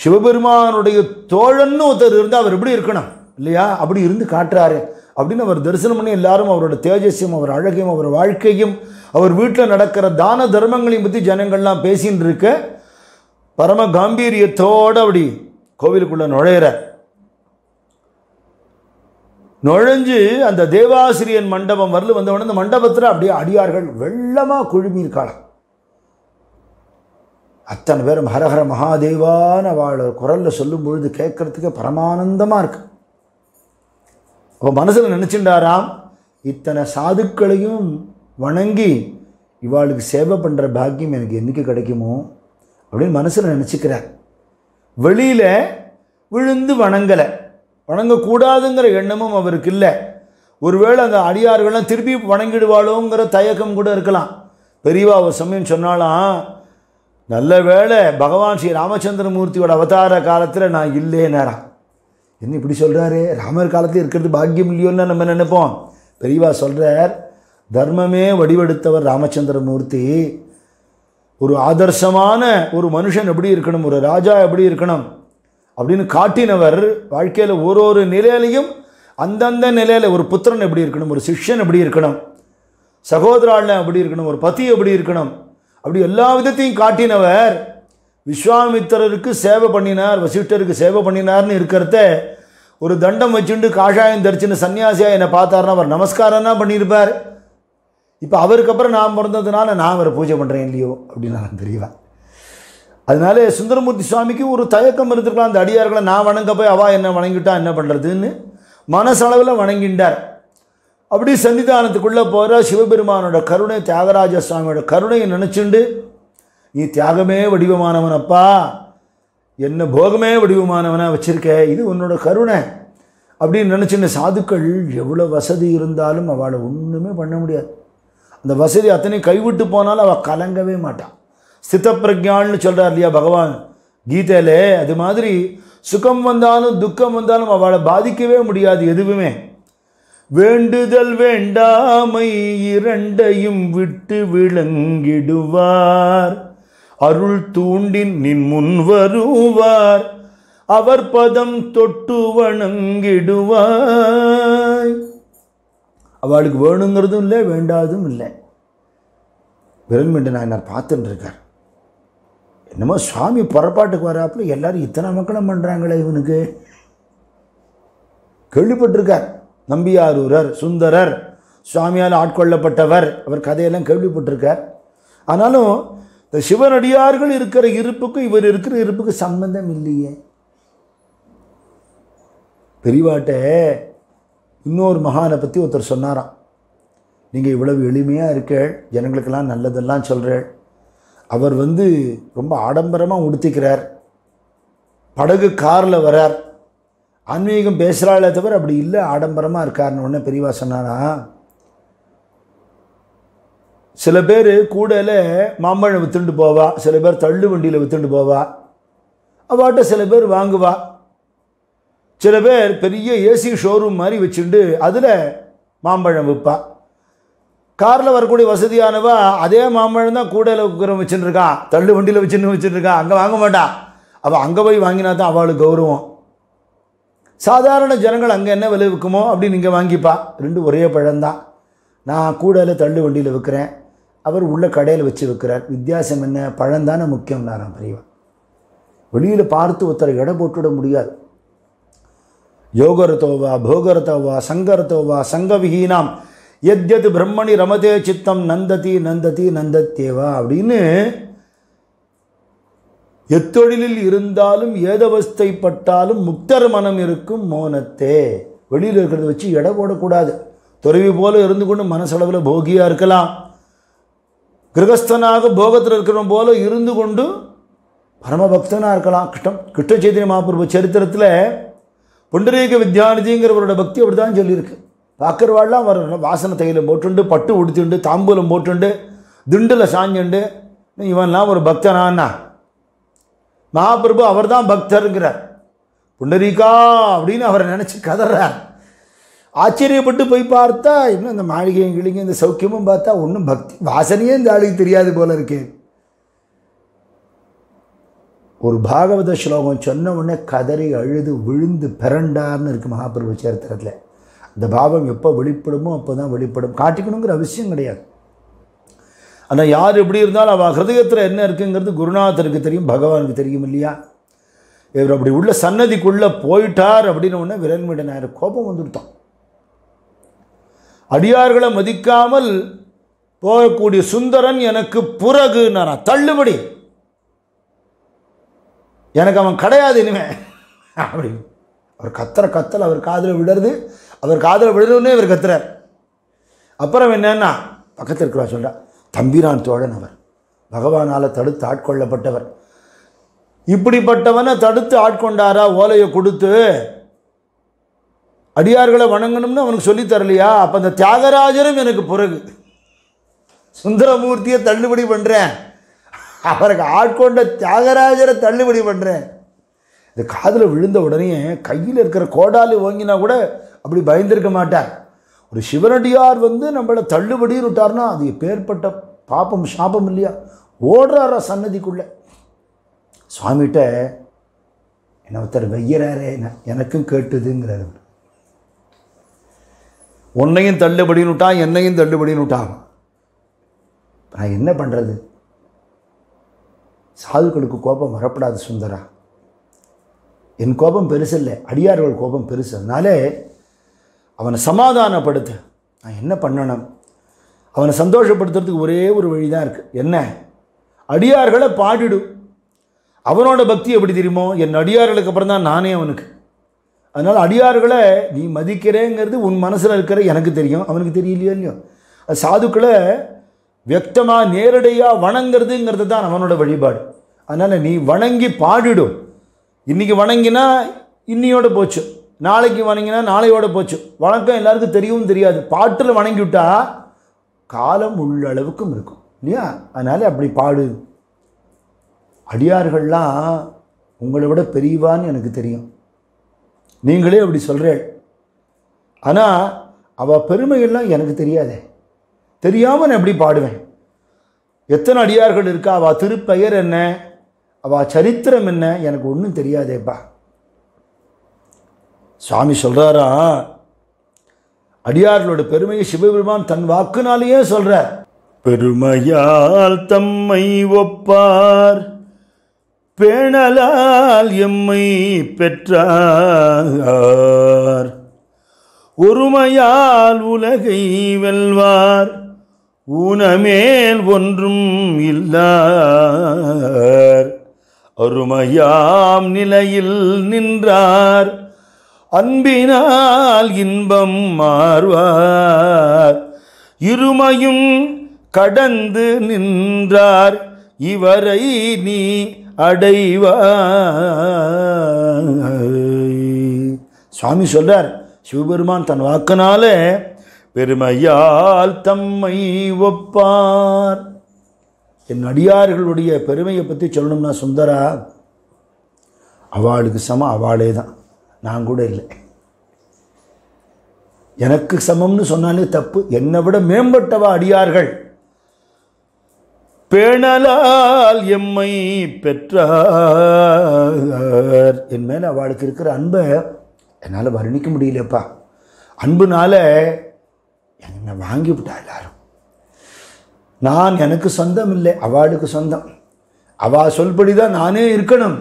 சிவபெருமானுடைய தோழன்னு ஒருத்தர் இருந்தால் அவர் எப்படி இருக்கணும் இல்லையா அப்படி இருந்து காட்டுறாரு அப்படின்னு அவர் தரிசனம் பண்ணி எல்லாரும் அவரோட தேஜஸையும் அவர் அழகையும் அவர் வாழ்க்கையும் அவர் வீட்டில் நடக்கிற தான தர்மங்களையும் பற்றி ஜனங்கள்லாம் பேசின்னு இருக்க பரம காம்பீரியத்தோடு அப்படி கோவிலுக்குள்ளே நுழையிற நுழைஞ்சு அந்த தேவாசிரியன் மண்டபம் வரல வந்தவன அந்த மண்டபத்தில் அப்படியே அடியார்கள் வெள்ளமாக குழுமியிருக்காளாம் அத்தனை பேரும் ஹரஹர மகாதேவான வாழ குரலில் சொல்லும் பொழுது கேட்குறதுக்கு பரமானந்தமாக இருக்கு அப்போ மனசில் நினச்சிண்டாராம் இத்தனை சாதுக்களையும் வணங்கி இவாளுக்கு சேவை பண்ணுற பாக்கியம் எனக்கு என்றைக்கு கிடைக்குமோ அப்படின்னு மனசில் நினச்சிக்கிறார் வெளியில் விழுந்து வணங்கலை வணங்கக்கூடாதுங்கிற எண்ணமும் அவருக்கு இல்லை ஒருவேளை அந்த அடியார்கள்லாம் திருப்பி வணங்கிடுவாளோங்கிற தயக்கம் கூட இருக்கலாம் பெரியவா அவர் சமயம் சொன்னாலாம் நல்ல வேலை பகவான் ஸ்ரீ ராமச்சந்திரமூர்த்தியோட அவதார காலத்தில் நான் இல்லையே நேரம் என்ன இப்படி சொல்கிறாரு ராமர் காலத்தில் இருக்கிறது பாக்கியம் இல்லையோன்னு நம்ம நினைப்போம் பெரியவா சொல்கிறார் தர்மமே வடிவெடுத்தவர் ராமச்சந்திரமூர்த்தி ஒரு ஆதர்சமான ஒரு மனுஷன் எப்படி இருக்கணும் ஒரு ராஜா எப்படி இருக்கணும் அப்படின்னு காட்டினவர் வாழ்க்கையில் ஒரு ஒரு நிலையிலையும் அந்தந்த நிலையில் ஒரு புத்திரன் எப்படி இருக்கணும் ஒரு சிஷ்யன் எப்படி இருக்கணும் சகோதராளன் எப்படி இருக்கணும் ஒரு பத்தி எப்படி இருக்கணும் அப்படி எல்லா விதத்தையும் காட்டினவர் விஸ்வாமித்திரருக்கு சேவை பண்ணினார் வசிஷ்டருக்கு சேவை பண்ணினார்னு இருக்கிறத ஒரு தண்டம் வச்சுண்டு காஷாயம் தரிச்சுன்னு சன்னியாசியாக என்னை பார்த்தாருன்னா அவர் நமஸ்காரம் தான் பண்ணியிருப்பார் இப்போ அவருக்கு அப்புறம் நான் பிறந்ததுனால நான் அவரை பூஜை பண்ணுறேன் இல்லையோ அப்படின்னு நான் தெரியவேன் அதனால சுந்தரமூர்த்தி சுவாமிக்கு ஒரு தயக்கம் இருந்திருக்கலாம் அந்த அடியார்களை நான் வணங்க போய் அவா என்ன வணங்கிட்டா என்ன பண்ணுறதுன்னு மனசளவில் வணங்கின்றார் அப்படி சன்னிதானத்துக்குள்ளே போகிற சிவபெருமானோட கருணை தியாகராஜ சுவாமியோட கருணையை நினச்சிண்டு நீ தியாகமே வடிவமானவன் அப்பா என்ன போகமே வடிவமானவனாக வச்சிருக்க இது உன்னோட கருணை அப்படின்னு நினச்சின்னு சாதுக்கள் எவ்வளோ வசதி இருந்தாலும் அவளை ஒன்றுமே பண்ண முடியாது அந்த வசதி அத்தனையும் கைவிட்டு போனாலும் அவள் கலங்கவே மாட்டான் பிரஜான்னு சொல்கிறார் இல்லையா பகவான் கீதையில் அது மாதிரி சுகம் வந்தாலும் துக்கம் வந்தாலும் அவளை பாதிக்கவே முடியாது எதுவுமே வேண்டுதல் வேண்டாமை இரண்டையும் விட்டு விளங்கிடுவார் அருள் தூண்டின் நின் முன் வருவார் அவர் பதம் தொட்டு வணங்கிடுவாய் அவளுக்கு வேணுங்கிறதும் இல்லை வேண்டாதும் இல்லை விரல்மிண்ட நான் பார்த்துட்டு இருக்கார் என்னமோ சுவாமி புறப்பாட்டுக்கு வராப்புல எல்லோரும் இத்தனை மக்களும் பண்ணுறாங்களே இவனுக்கு கேள்விப்பட்டிருக்கார் நம்பியாரூரர் சுந்தரர் சுவாமியால் ஆட்கொள்ளப்பட்டவர் அவர் கதையெல்லாம் கேள்விப்பட்டிருக்கார் ஆனாலும் இந்த சிவனடியார்கள் இருக்கிற இருப்புக்கும் இவர் இருக்கிற இருப்புக்கு சம்பந்தம் இல்லையே பெரிவாட்ட இன்னொரு மகானை பற்றி ஒருத்தர் சொன்னாராம் நீங்கள் இவ்வளவு எளிமையாக இருக்க ஜனங்களுக்கெல்லாம் நல்லதெல்லாம் சொல்கிறேன் அவர் வந்து ரொம்ப ஆடம்பரமாக உடுத்திக்கிறார் படகு காரில் வரார் ஆன்மீகம் பேசுகிறாளே தவிர அப்படி இல்லை ஆடம்பரமாக இருக்கார்னு ஒன்று பெரியவா சொன்னானா சில பேர் கூடையில் மாம்பழம் விற்றுண்டு போவா சில பேர் தள்ளு வண்டியில் விற்றுண்டு போவா அவாட்ட சில பேர் வாங்குவா சில பேர் பெரிய ஏசி ஷோரூம் மாதிரி வச்சுண்டு அதில் மாம்பழம் விற்பாள் காரில் வரக்கூடிய வசதியானவா அதே மாம்பழம் தான் கூடையில் உட்கார வச்சுருக்கான் இருக்கான் தள்ளு வண்டியில் வச்சுன்னு வச்சுருக்கான் அங்கே வாங்க மாட்டான் அவள் அங்கே போய் வாங்கினா தான் அவளுக்கு கௌரவம் சாதாரண ஜனங்கள் அங்கே என்ன விலை விற்குமோ அப்படின்னு இங்கே வாங்கிப்பா ரெண்டும் ஒரே பழம்தான் நான் கூடையில் தள்ளு வண்டியில் விற்கிறேன் அவர் உள்ள கடையில் வச்சு விற்கிறார் வித்தியாசம் என்ன பழம் முக்கியம் நான் பெரியவன் வெளியில் பார்த்து ஒருத்தரை இடம் போட்டுவிட முடியாது யோகரத்தோவா போகரத்தோவா சங்கரத்தோவா சங்கவிகீனாம் எத்யது பிரம்மணி ரமதே சித்தம் நந்ததி நந்ததி நந்தத்தேவா அப்படின்னு எத்தொழிலில் இருந்தாலும் ஏதவஸ்தைப்பட்டாலும் முக்தர் மனம் இருக்கும் மோனத்தே வெளியில் இருக்கிறத வச்சு எடை போடக்கூடாது துறவி போல இருந்து கொண்டு மனசளவில் போகியாக இருக்கலாம் கிரகஸ்தனாக போகத்தில் இருக்கிறவன் போல இருந்து கொண்டு பரமபக்தனாக இருக்கலாம் கிருஷ்ணம் கிருஷ்ண சைத்தன்ய சரித்திரத்தில் புண்டரீக வித்யானிதிங்கிறவரோட பக்தி அப்படி தான் சொல்லியிருக்கு பார்க்குறவாள்லாம் வரணும் வாசனை தையில் போட்டுண்டு பட்டு உடுத்துண்டு தாம்பூலம் போட்டுண்டு திண்டில் சாஞ்சுண்டு இவன்லாம் ஒரு பக்தனான்னா மகாபிரபு அவர் தான் பக்தருங்கிறார் புண்டரீகா அப்படின்னு அவரை நினச்சி கதறார் ஆச்சரியப்பட்டு போய் பார்த்தா இன்னும் இந்த மாளிகையும் கிளிங்க இந்த சௌக்கியமும் பார்த்தா ஒன்றும் பக்தி வாசனையே இந்த ஆளுக்கு தெரியாது போல இருக்கு ஒரு பாகவத ஸ்லோகம் சொன்ன உடனே கதறி அழுது விழுந்து பிறண்டார்னு இருக்குது மகாபிரபு சரித்திரத்தில் இந்த பாவம் எப்போ வெளிப்படுமோ அப்போ தான் வெளிப்படும் காட்டிக்கணுங்கிற அவசியம் கிடையாது ஆனால் யார் எப்படி இருந்தாலும் அவள் ஹிருதயத்தில் என்ன இருக்குங்கிறது குருநாதருக்கு தெரியும் பகவானுக்கு தெரியும் இல்லையா இவர் அப்படி உள்ள சன்னதிக்குள்ளே போயிட்டார் அப்படின்னு ஒன்று விரல்மிட நேரம் கோபம் வந்துவிட்டான் அடியார்களை மதிக்காமல் போகக்கூடிய சுந்தரன் எனக்கு பிறகு நான் தள்ளுபடி எனக்கு அவன் கிடையாது இனிமே அப்படி அவர் கத்துற கத்தல் அவர் காதில் விடுறது அவர் காதில் விடுறதுன்னே இவர் கத்துறார் அப்புறம் என்னன்னா பக்கத்தில் இருக்கிறா சொல்கிறார் தம்பிரான் தோழன் அவர் பகவானால் தடுத்து ஆட்கொள்ளப்பட்டவர் இப்படிப்பட்டவனை தடுத்து ஆட்கொண்டாரா ஓலையை கொடுத்து அடியார்களை வணங்கணும்னு அவனுக்கு சொல்லித்தரலையா தரலையா அப்போ அந்த தியாகராஜரும் எனக்கு பிறகு சுந்தரமூர்த்தியை தள்ளுபடி பண்ணுறேன் அவருக்கு ஆட்கொண்ட தியாகராஜரை தள்ளுபடி பண்ணுறேன் இந்த காதில் விழுந்த உடனே கையில் இருக்கிற கோடாலி வாங்கினா கூட அப்படி பயந்திருக்க மாட்டார் ஒரு சிவனடியார் வந்து நம்மளை தள்ளுபடி விட்டார்னா அது பேர்பட்ட பாப்பம் சாபம் இல்லையா ஓடுறார சன்னதிக்குள்ள சுவாமிகிட்ட என்ன ஒருத்தர் வெய்யறாரே எனக்கும் கேட்டுதுங்கிறார் உன்னையும் தள்ளுபடின்னு விட்டான் என்னையும் தள்ளுபடின்னு விட்டான் நான் என்ன பண்ணுறது சாதுக்களுக்கு கோபம் வரப்படாது சுந்தரா என் கோபம் பெருசு இல்லை அடியார்கள் கோபம் பெருசு அதனாலே அவனை சமாதானப்படுத்த நான் என்ன பண்ணணும் அவனை சந்தோஷப்படுத்துறதுக்கு ஒரே ஒரு வழி தான் இருக்குது என்ன அடியார்களை பாடிடு அவனோட பக்தி எப்படி தெரியுமோ என் அடியார்களுக்கு அப்புறம் தான் நானே அவனுக்கு அதனால் அடியார்களை நீ மதிக்கிறேங்கிறது உன் மனசில் இருக்கிற எனக்கு தெரியும் அவனுக்கு தெரியலையோ இல்லையோ சாதுக்களை வியக்தமாக நேரடியாக வணங்குறதுங்கிறது தான் அவனோட வழிபாடு அதனால் நீ வணங்கி பாடிடும் இன்றைக்கி வணங்கினா இன்னியோட போச்சு நாளைக்கு வணங்கினா நாளையோட போச்சு வணக்கம் எல்லாருக்கும் தெரியவும் தெரியாது பாட்டில் வணங்கி விட்டால் காலம் உள்ள அளவுக்கும் இருக்கும் இல்லையா அதனால் அப்படி பாடு அடியார்கள்லாம் உங்களை விட பெரியவான்னு எனக்கு தெரியும் நீங்களே அப்படி சொல்கிறேள் ஆனால் அவள் பெருமைகள்லாம் எனக்கு தெரியாதே தெரியாமல் நான் எப்படி பாடுவேன் எத்தனை அடியார்கள் இருக்கா அவள் திருப்பெயர் என்ன அவள் சரித்திரம் என்ன எனக்கு ஒன்றும் தெரியாதேப்பா சுவாமி சொல்கிறாரா அடியார்களோட பெருமையை சிவபெருமான் தன் வாக்குனாலேயே சொல்கிறார் பெருமையால் தம்மை ஒப்பார் பேணலால் எம்மை பெற்றார் ஒருமையால் உலகை வெல்வார் ஊனமேல் ஒன்றும் இல்லார் அருமையாம் நிலையில் நின்றார் அன்பினால் இன்பம் மாறுவார் இருமையும் கடந்து நின்றார் இவரை நீ அடைவாய் சுவாமி சொல்றார் சிவபெருமான் தன் வாக்கினாலே பெருமையால் தம்மை ஒப்பார் என் அடியார்களுடைய பெருமையை பற்றி சொல்லணும்னா சுந்தரா அவளுக்கு சமம் அவளே தான் நான் கூட இல்லை எனக்கு சமம்னு சொன்னானே தப்பு என்னை விட மேம்பட்டவா அடியார்கள் பேணலால் எம்மை பெற்றார் என் மேலே அவளுக்கு இருக்கிற அன்பை என்னால் வர்ணிக்க முடியலப்பா அன்புனால என்னை வாங்கிவிட்டா எல்லாரும் நான் எனக்கு சொந்தம் இல்லை அவளுக்கு சொந்தம் அவா சொல்படி தான் நானே இருக்கணும்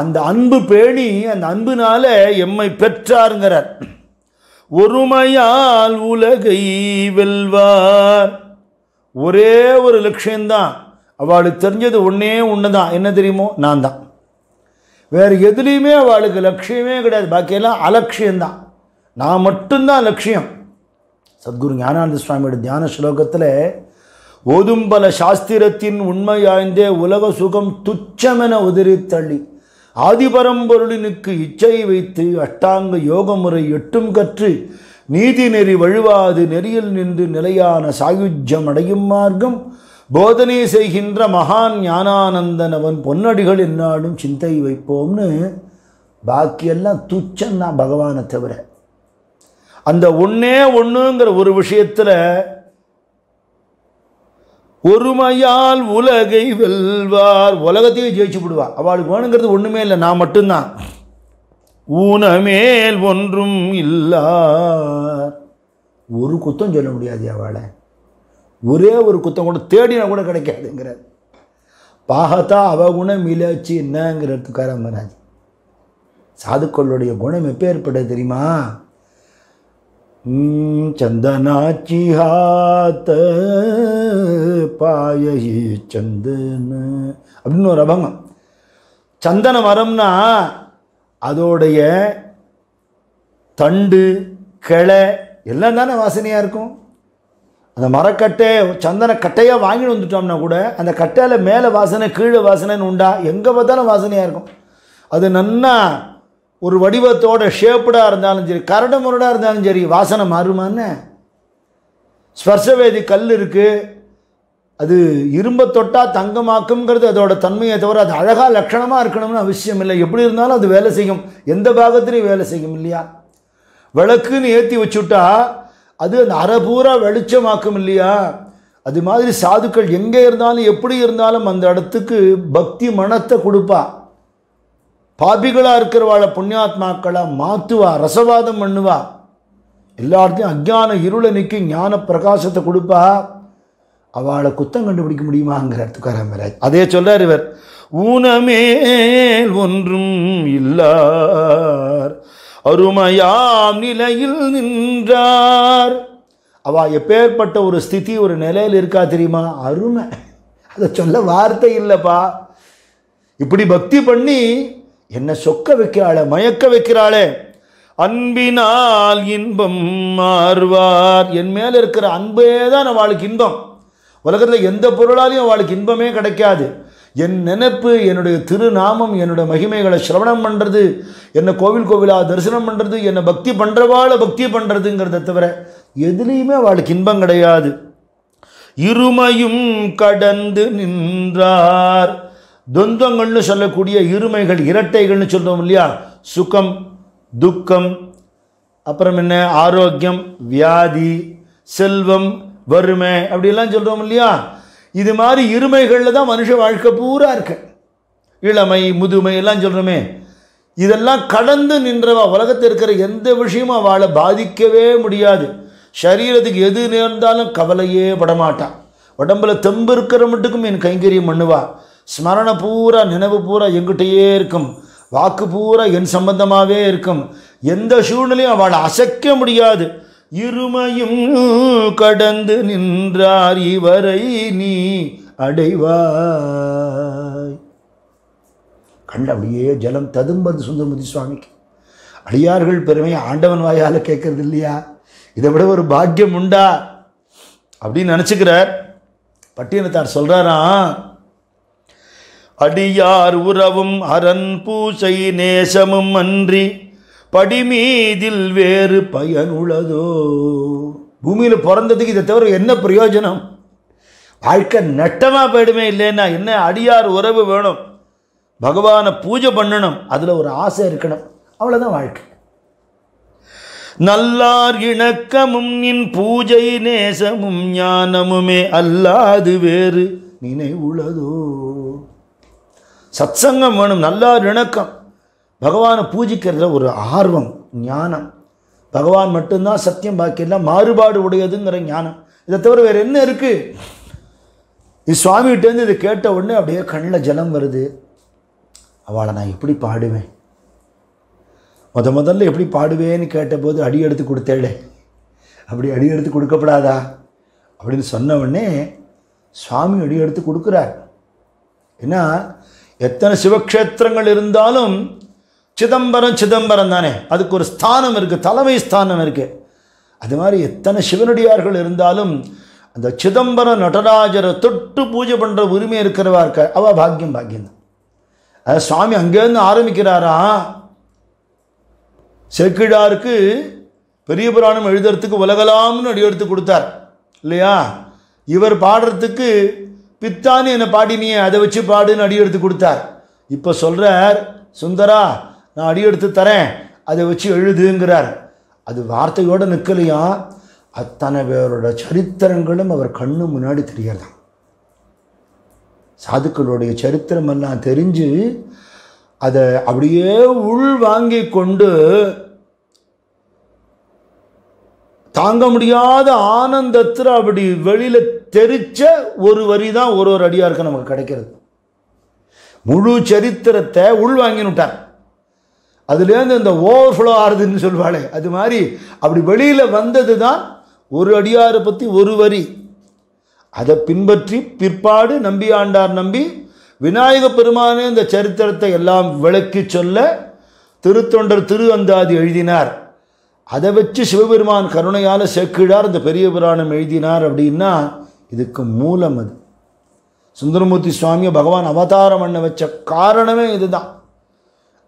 அந்த அன்பு பேணி அந்த அன்புனால எம்மை பெற்றாருங்கிறார் ஒருமையால் உலகை வெல்வார் ஒரே ஒரு லட்சியம்தான் அவளுக்கு தெரிஞ்சது ஒன்றே ஒன்று தான் என்ன தெரியுமோ நான் தான் வேறு எதுலேயுமே அவளுக்கு லட்சியமே கிடையாது பாக்கியெல்லாம் அலட்சியம்தான் நான் மட்டும்தான் லட்சியம் சத்குரு ஞானானந்த சுவாமியோட தியான ஸ்லோகத்தில் ஓதும்பல சாஸ்திரத்தின் உண்மையாய்ந்தே உலக சுகம் துச்சமென உதிரி தள்ளி ஆதிபரம்பொருளினுக்கு இச்சை வைத்து அட்டாங்க யோக முறை எட்டும் கற்று நீதி நெறி வழுவாது நெறியில் நின்று நிலையான சாயுஜ்யம் அடையும் மார்க்கம் போதனை செய்கின்ற மகான் ஞானானந்தன் அவன் பொன்னடிகள் என்னாலும் சிந்தை வைப்போம்னு பாக்கியெல்லாம் துச்சம் தான் பகவானை தவிர அந்த ஒன்றே ஒன்றுங்கிற ஒரு விஷயத்தில் ஒருமையால் உலகை வெல்வார் உலகத்தையே ஜெயிச்சு விடுவா அவளுக்கு வேணுங்கிறது ஒன்றுமே இல்லை நான் மட்டும்தான் ஊனமேல் ஒன்றும் இல்லார் ஒரு குத்தம் சொல்ல முடியாது அவளை ஒரே ஒரு குத்தம் கூட தேடினா கூட கிடைக்காதுங்கிறார் பாகத்தா அவகுணம் இலாச்சு என்னங்கிறதுக்கார மகாராஜ் சாதுக்களுடைய குணம் ஏற்பட்டது தெரியுமா चंदनाची हात பாயி சந்தன அப்படின்னு ஒரு அபங்கம் சந்தன மரம்னா அதோடைய தண்டு கிளை எல்லாம் தானே வாசனையாக இருக்கும் அந்த மரக்கட்டை சந்தன கட்டையாக வாங்கிட்டு வந்துட்டோம்னா கூட அந்த கட்டையில் மேலே வாசனை கீழே வாசனைன்னு உண்டா எங்கே பார்த்தாலும் வாசனையாக இருக்கும் அது நன்னா ஒரு வடிவத்தோட ஷேப்டாக இருந்தாலும் சரி கரட முரடாக இருந்தாலும் சரி வாசனை மாறுமான்னு ஸ்பர்சவேதி கல் இருக்குது அது இரும்பை தொட்டால் தங்கமாக்குங்கிறது அதோட தன்மையை தவிர அது அழகாக லட்சணமாக இருக்கணும்னு அவசியம் இல்லை எப்படி இருந்தாலும் அது வேலை செய்யும் எந்த பாகத்துலேயும் வேலை செய்யும் இல்லையா விளக்குன்னு ஏற்றி வச்சுட்டா அது அந்த அறபூரா வெளிச்சமாக்கும் இல்லையா அது மாதிரி சாதுக்கள் எங்கே இருந்தாலும் எப்படி இருந்தாலும் அந்த இடத்துக்கு பக்தி மனத்தை கொடுப்பா பாபிகளாக இருக்கிறவாளை புண்ணியாத்மாக்களாக மாற்றுவா ரசவாதம் பண்ணுவா எல்லார்த்தையும் அஜ்ஞான இருளை நிற்கி ஞான பிரகாசத்தை கொடுப்பா அவளை குத்தம் கண்டுபிடிக்க முடியுமாங்கிற துக்காராமராஜ் அதே சொல்கிறார் இவர் ஊனமேல் ஒன்றும் இல்லார் அருமையாம் நிலையில் நின்றார் அவ எப்பேற்பட்ட ஒரு ஸ்திதி ஒரு நிலையில் இருக்கா தெரியுமா அருமை அதை சொல்ல வார்த்தை இல்லைப்பா இப்படி பக்தி பண்ணி என்னை சொக்க வைக்கிறாளே மயக்க வைக்கிறாளே அன்பினால் இன்பம் மாறுவார் என் மேல இருக்கிற அன்பே தான் அவளுக்கு இன்பம் உலகத்தில் எந்த பொருளாலையும் அவளுக்கு இன்பமே கிடைக்காது என் நினைப்பு என்னுடைய திருநாமம் என்னுடைய மகிமைகளை சிரவணம் பண்ணுறது என்னை கோவில் கோவிலாக தரிசனம் பண்ணுறது என்னை பக்தி பண்ணுறவாளை பக்தி பண்ணுறதுங்கிறத தவிர எதுலேயுமே அவளுக்கு இன்பம் கிடையாது இருமையும் கடந்து நின்றார் துவந்தங்கள்னு சொல்லக்கூடிய இருமைகள் இரட்டைகள்னு சொல்கிறோம் இல்லையா சுகம் துக்கம் அப்புறம் என்ன ஆரோக்கியம் வியாதி செல்வம் வறுமை அப்படிலாம் சொல்கிறோம் இல்லையா இது மாதிரி இருமைகளில் தான் மனுஷ வாழ்க்கை பூரா இருக்கு இளமை முதுமை எல்லாம் சொல்கிறோமே இதெல்லாம் கடந்து நின்றவா உலகத்தில் இருக்கிற எந்த விஷயமும் அவளை பாதிக்கவே முடியாது சரீரத்துக்கு எது நேர்ந்தாலும் கவலையே படமாட்டான் உடம்புல தெம்பு இருக்கிற மட்டுக்கும் என் கைங்கரியம் பண்ணுவாள் ஸ்மரண பூரா நினைவு பூரா எங்கிட்டயே இருக்கும் வாக்கு பூரா என் சம்பந்தமாகவே இருக்கும் எந்த சூழ்நிலையும் அவளை அசைக்க முடியாது இருமையும் கடந்து நின்றார் இவரை நீ அடைவாய் கண்ட அப்படியே ஜலம் ததும்பது சுந்தரமுதி சுவாமிக்கு அடியார்கள் பெருமையை ஆண்டவன் வாயால் கேட்கறது இல்லையா இதை விட ஒரு பாக்கியம் உண்டா அப்படின்னு நினச்சிக்கிறார் பட்டியலத்தார் சொல்கிறாராம் அடியார் உறவும் அரண் பூசை நேசமும் அன்றி படிமீதில் வேறு பயனுள்ளதோ பூமியில் பிறந்ததுக்கு இதை தவிர என்ன பிரயோஜனம் வாழ்க்கை நட்டமாக போயிடுமே இல்லைன்னா என்ன அடியார் உறவு வேணும் பகவானை பூஜை பண்ணணும் அதில் ஒரு ஆசை இருக்கணும் அவ்வளோதான் வாழ்க்கை நல்லார் இணக்கமும் நின் பூஜை நேசமும் ஞானமுமே அல்லாது வேறு நினைவுளதோ சத்சங்கம் வேணும் நல்லா இணக்கம் பகவானை பூஜிக்கிறதுல ஒரு ஆர்வம் ஞானம் பகவான் மட்டும்தான் சத்தியம் பாக்கியெல்லாம் மாறுபாடு உடையதுங்கிற ஞானம் இதை தவிர வேறு என்ன இருக்குது இது சுவாமிகிட்டேருந்து இதை கேட்ட உடனே அப்படியே கண்ணில் ஜலம் வருது அவளை நான் எப்படி பாடுவேன் முத முதல்ல எப்படி பாடுவேன்னு கேட்டபோது அடி எடுத்து கொடுத்தேளே அப்படி அடி எடுத்து கொடுக்கப்படாதா அப்படின்னு சொன்ன உடனே சுவாமி அடி எடுத்து கொடுக்குறார் ஏன்னா எத்தனை சிவக்ஷேத்திரங்கள் இருந்தாலும் சிதம்பரம் சிதம்பரம் தானே அதுக்கு ஒரு ஸ்தானம் இருக்குது தலைமை ஸ்தானம் இருக்குது அது மாதிரி எத்தனை சிவனடியார்கள் இருந்தாலும் அந்த சிதம்பரம் நடராஜரை தொட்டு பூஜை பண்ணுற உரிமை இருக்கிறவா இருக்க அவ பாக்கியம் பாக்கியம் தான் அது சுவாமி அங்கேருந்து ஆரம்பிக்கிறாரா செக்கிழாருக்கு பெரிய புராணம் எழுதுறதுக்கு உலகலாம்னு அடி எடுத்து கொடுத்தார் இல்லையா இவர் பாடுறதுக்கு பித்தான்னு என்னை பாடினியே அதை வச்சு பாடுன்னு அடி எடுத்து கொடுத்தார் இப்போ சொல்கிறார் சுந்தரா நான் அடி எடுத்து தரேன் அதை வச்சு எழுதுங்கிறார் அது வார்த்தையோடு நிற்கலையா அத்தனை பேரோட சரித்திரங்களும் அவர் கண்ணு முன்னாடி தெரியலாம் சாதுக்களுடைய சரித்திரமெல்லாம் தெரிஞ்சு அதை அப்படியே உள் வாங்கி கொண்டு தாங்க முடியாத ஆனந்தத்தில் அப்படி வெளியில் தெரிச்ச ஒரு வரி தான் ஒரு ஒரு அடியாருக்கு நமக்கு கிடைக்கிறது முழு சரித்திரத்தை உள்வாங்கினுட்டார் அதுலேருந்து இந்த ஓவர்ஃப்ளோ ஆறுதுன்னு சொல்வாளே அது மாதிரி அப்படி வெளியில் வந்தது தான் ஒரு அடியாரை பற்றி ஒரு வரி அதை பின்பற்றி பிற்பாடு நம்பி ஆண்டார் நம்பி விநாயக பெருமானே இந்த சரித்திரத்தை எல்லாம் விளக்கி சொல்ல திருத்தொண்டர் திரு அந்தாதி எழுதினார் அதை வச்சு சிவபெருமான் கருணையால் சேக்கிழார் இந்த பெரிய புராணம் எழுதினார் அப்படின்னா இதுக்கு மூலம் அது சுந்தரமூர்த்தி சுவாமியை பகவான் அவதாரம் பண்ண வச்ச காரணமே இதுதான்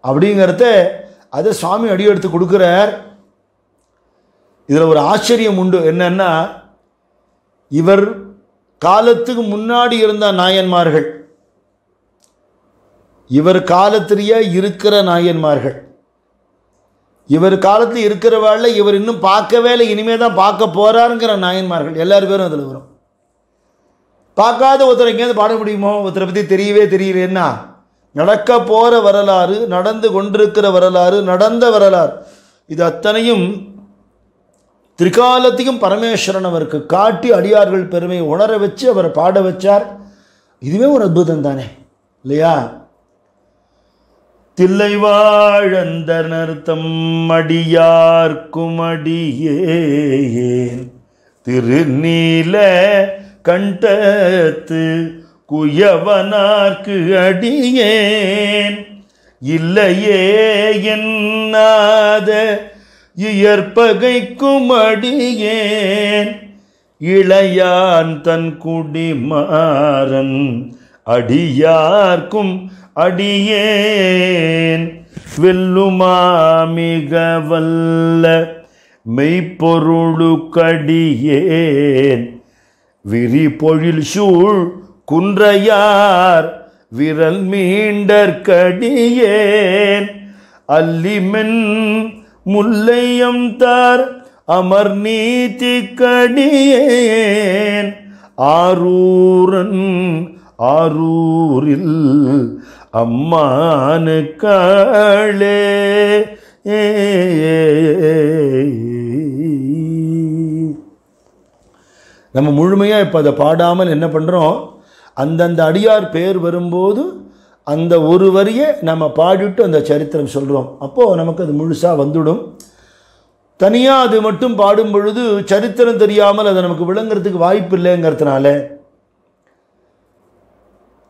அப்படிங்கிறத அதை சுவாமி அடி எடுத்து கொடுக்குறார் இதில் ஒரு ஆச்சரியம் உண்டு என்னன்னா இவர் காலத்துக்கு முன்னாடி இருந்த நாயன்மார்கள் இவர் காலத்திலேயே இருக்கிற நாயன்மார்கள் இவர் காலத்தில் இருக்கிற இவர் இன்னும் பார்க்கவே இல்லை இனிமேல் தான் பார்க்க போகிறாருங்கிற நாயன்மார்கள் எல்லாரு பேரும் அதில் வரும் பார்க்காத ஒருத்தரை எங்கேயாவது பாட முடியுமோ ஒருத்தரை பற்றி தெரியவே தெரியலன்னா நடக்க போகிற வரலாறு நடந்து கொண்டிருக்கிற வரலாறு நடந்த வரலாறு இது அத்தனையும் திரிகாலத்தையும் பரமேஸ்வரன் அவருக்கு காட்டி அடியார்கள் பெருமையை உணர வச்சு அவரை பாட வச்சார் இதுவே ஒரு அற்புதம் தானே இல்லையா தில்லை வாழந்தனர்த்தம் அடியார்க்கும் அடியேயேன் திருநீல கண்டத்து குயவனார்க்கு அடியேன் இல்லையே என்னாத இயற்பகைக்கும் அடியேன் இளையான் தன் குடிமாறன் அடியார்க்கும் அடியேன் வெல்லுமா மிக வல்ல மெய்ப்பொருளுக்கடியேன் பொழில் சூழ் குன்றையார் விரல் மீண்டற்கடியேன் அல்லிமென் முல்லையம் தார் அமர் நீதி கடியேன் ஆரூரன் ஆரூரில் அம்மானு காளே நம்ம முழுமையாக இப்போ அதை பாடாமல் என்ன பண்ணுறோம் அந்தந்த அடியார் பேர் வரும்போது அந்த ஒரு வரியை நம்ம பாடிட்டு அந்த சரித்திரம் சொல்கிறோம் அப்போது நமக்கு அது முழுசாக வந்துடும் தனியாக அது மட்டும் பாடும் பொழுது சரித்திரம் தெரியாமல் அதை நமக்கு விளங்குறதுக்கு வாய்ப்பு இல்லைங்கிறதுனால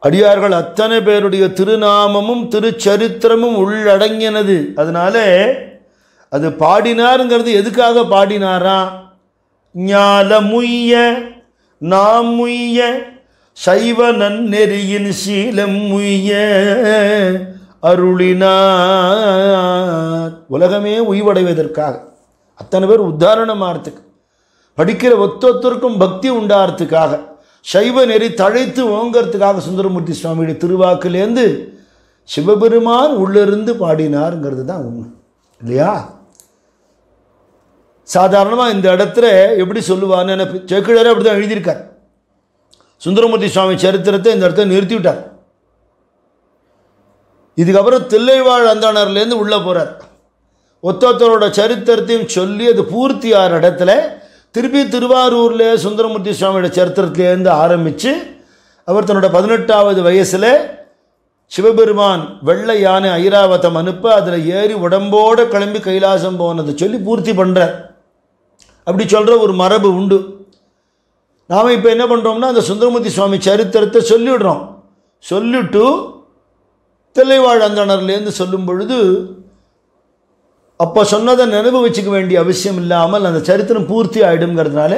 அடியார்கள் அத்தனை பேருடைய திருநாமமும் திருச்சரித்திரமும் உள்ளடங்கினது அதனாலே அது பாடினாருங்கிறது எதுக்காக பாடினாரா ஞாலமுய்ய நாமுய்ய சைவ நன்னெறியின் சீலம் உய்ய அருளினார் உலகமே உய்வடைவதற்காக அத்தனை பேர் உத்தாரணமாகறதுக்கு படிக்கிற ஒத்தொத்தருக்கும் பக்தி உண்டாகிறதுக்காக சைவ நெறி தழைத்து ஓங்கிறதுக்காக சுந்தரமூர்த்தி சுவாமியுடைய திருவாக்குலேருந்து சிவபெருமான் உள்ளிருந்து பாடினாருங்கிறது தான் உண்மை இல்லையா சாதாரணமாக இந்த இடத்துல எப்படி சொல்லுவான்னு செக்கிழரே அப்படி தான் எழுதியிருக்கார் சுந்தரமூர்த்தி சுவாமி சரித்திரத்தை இந்த இடத்த நிறுத்தி விட்டார் இதுக்கப்புறம் தில்லைவாழ் அந்தாணர்லேருந்து உள்ளே போகிறார் ஒத்தொத்தரோட சரித்திரத்தையும் சொல்லி அது பூர்த்தியாகிற இடத்துல திருப்பி திருவாரூரில் சுந்தரமூர்த்தி சுவாமியோட சரித்திரத்திலேருந்து ஆரம்பித்து அவர் தன்னோட பதினெட்டாவது வயசில் சிவபெருமான் வெள்ளை யானை ஐராவதம் அனுப்ப அதில் ஏறி உடம்போடு கிளம்பி கைலாசம் போனதை சொல்லி பூர்த்தி பண்ணுற அப்படி சொல்கிற ஒரு மரபு உண்டு நாம் இப்போ என்ன பண்ணுறோம்னா அந்த சுந்தரமூர்த்தி சுவாமி சரித்திரத்தை சொல்லிவிடுறோம் சொல்லிவிட்டு தில்லைவாழ் அந்தணர்லேருந்து சொல்லும் பொழுது அப்போ சொன்னதை நினைவு வச்சுக்க வேண்டிய அவசியம் இல்லாமல் அந்த சரித்திரம் பூர்த்தி ஆகிடுங்கிறதுனால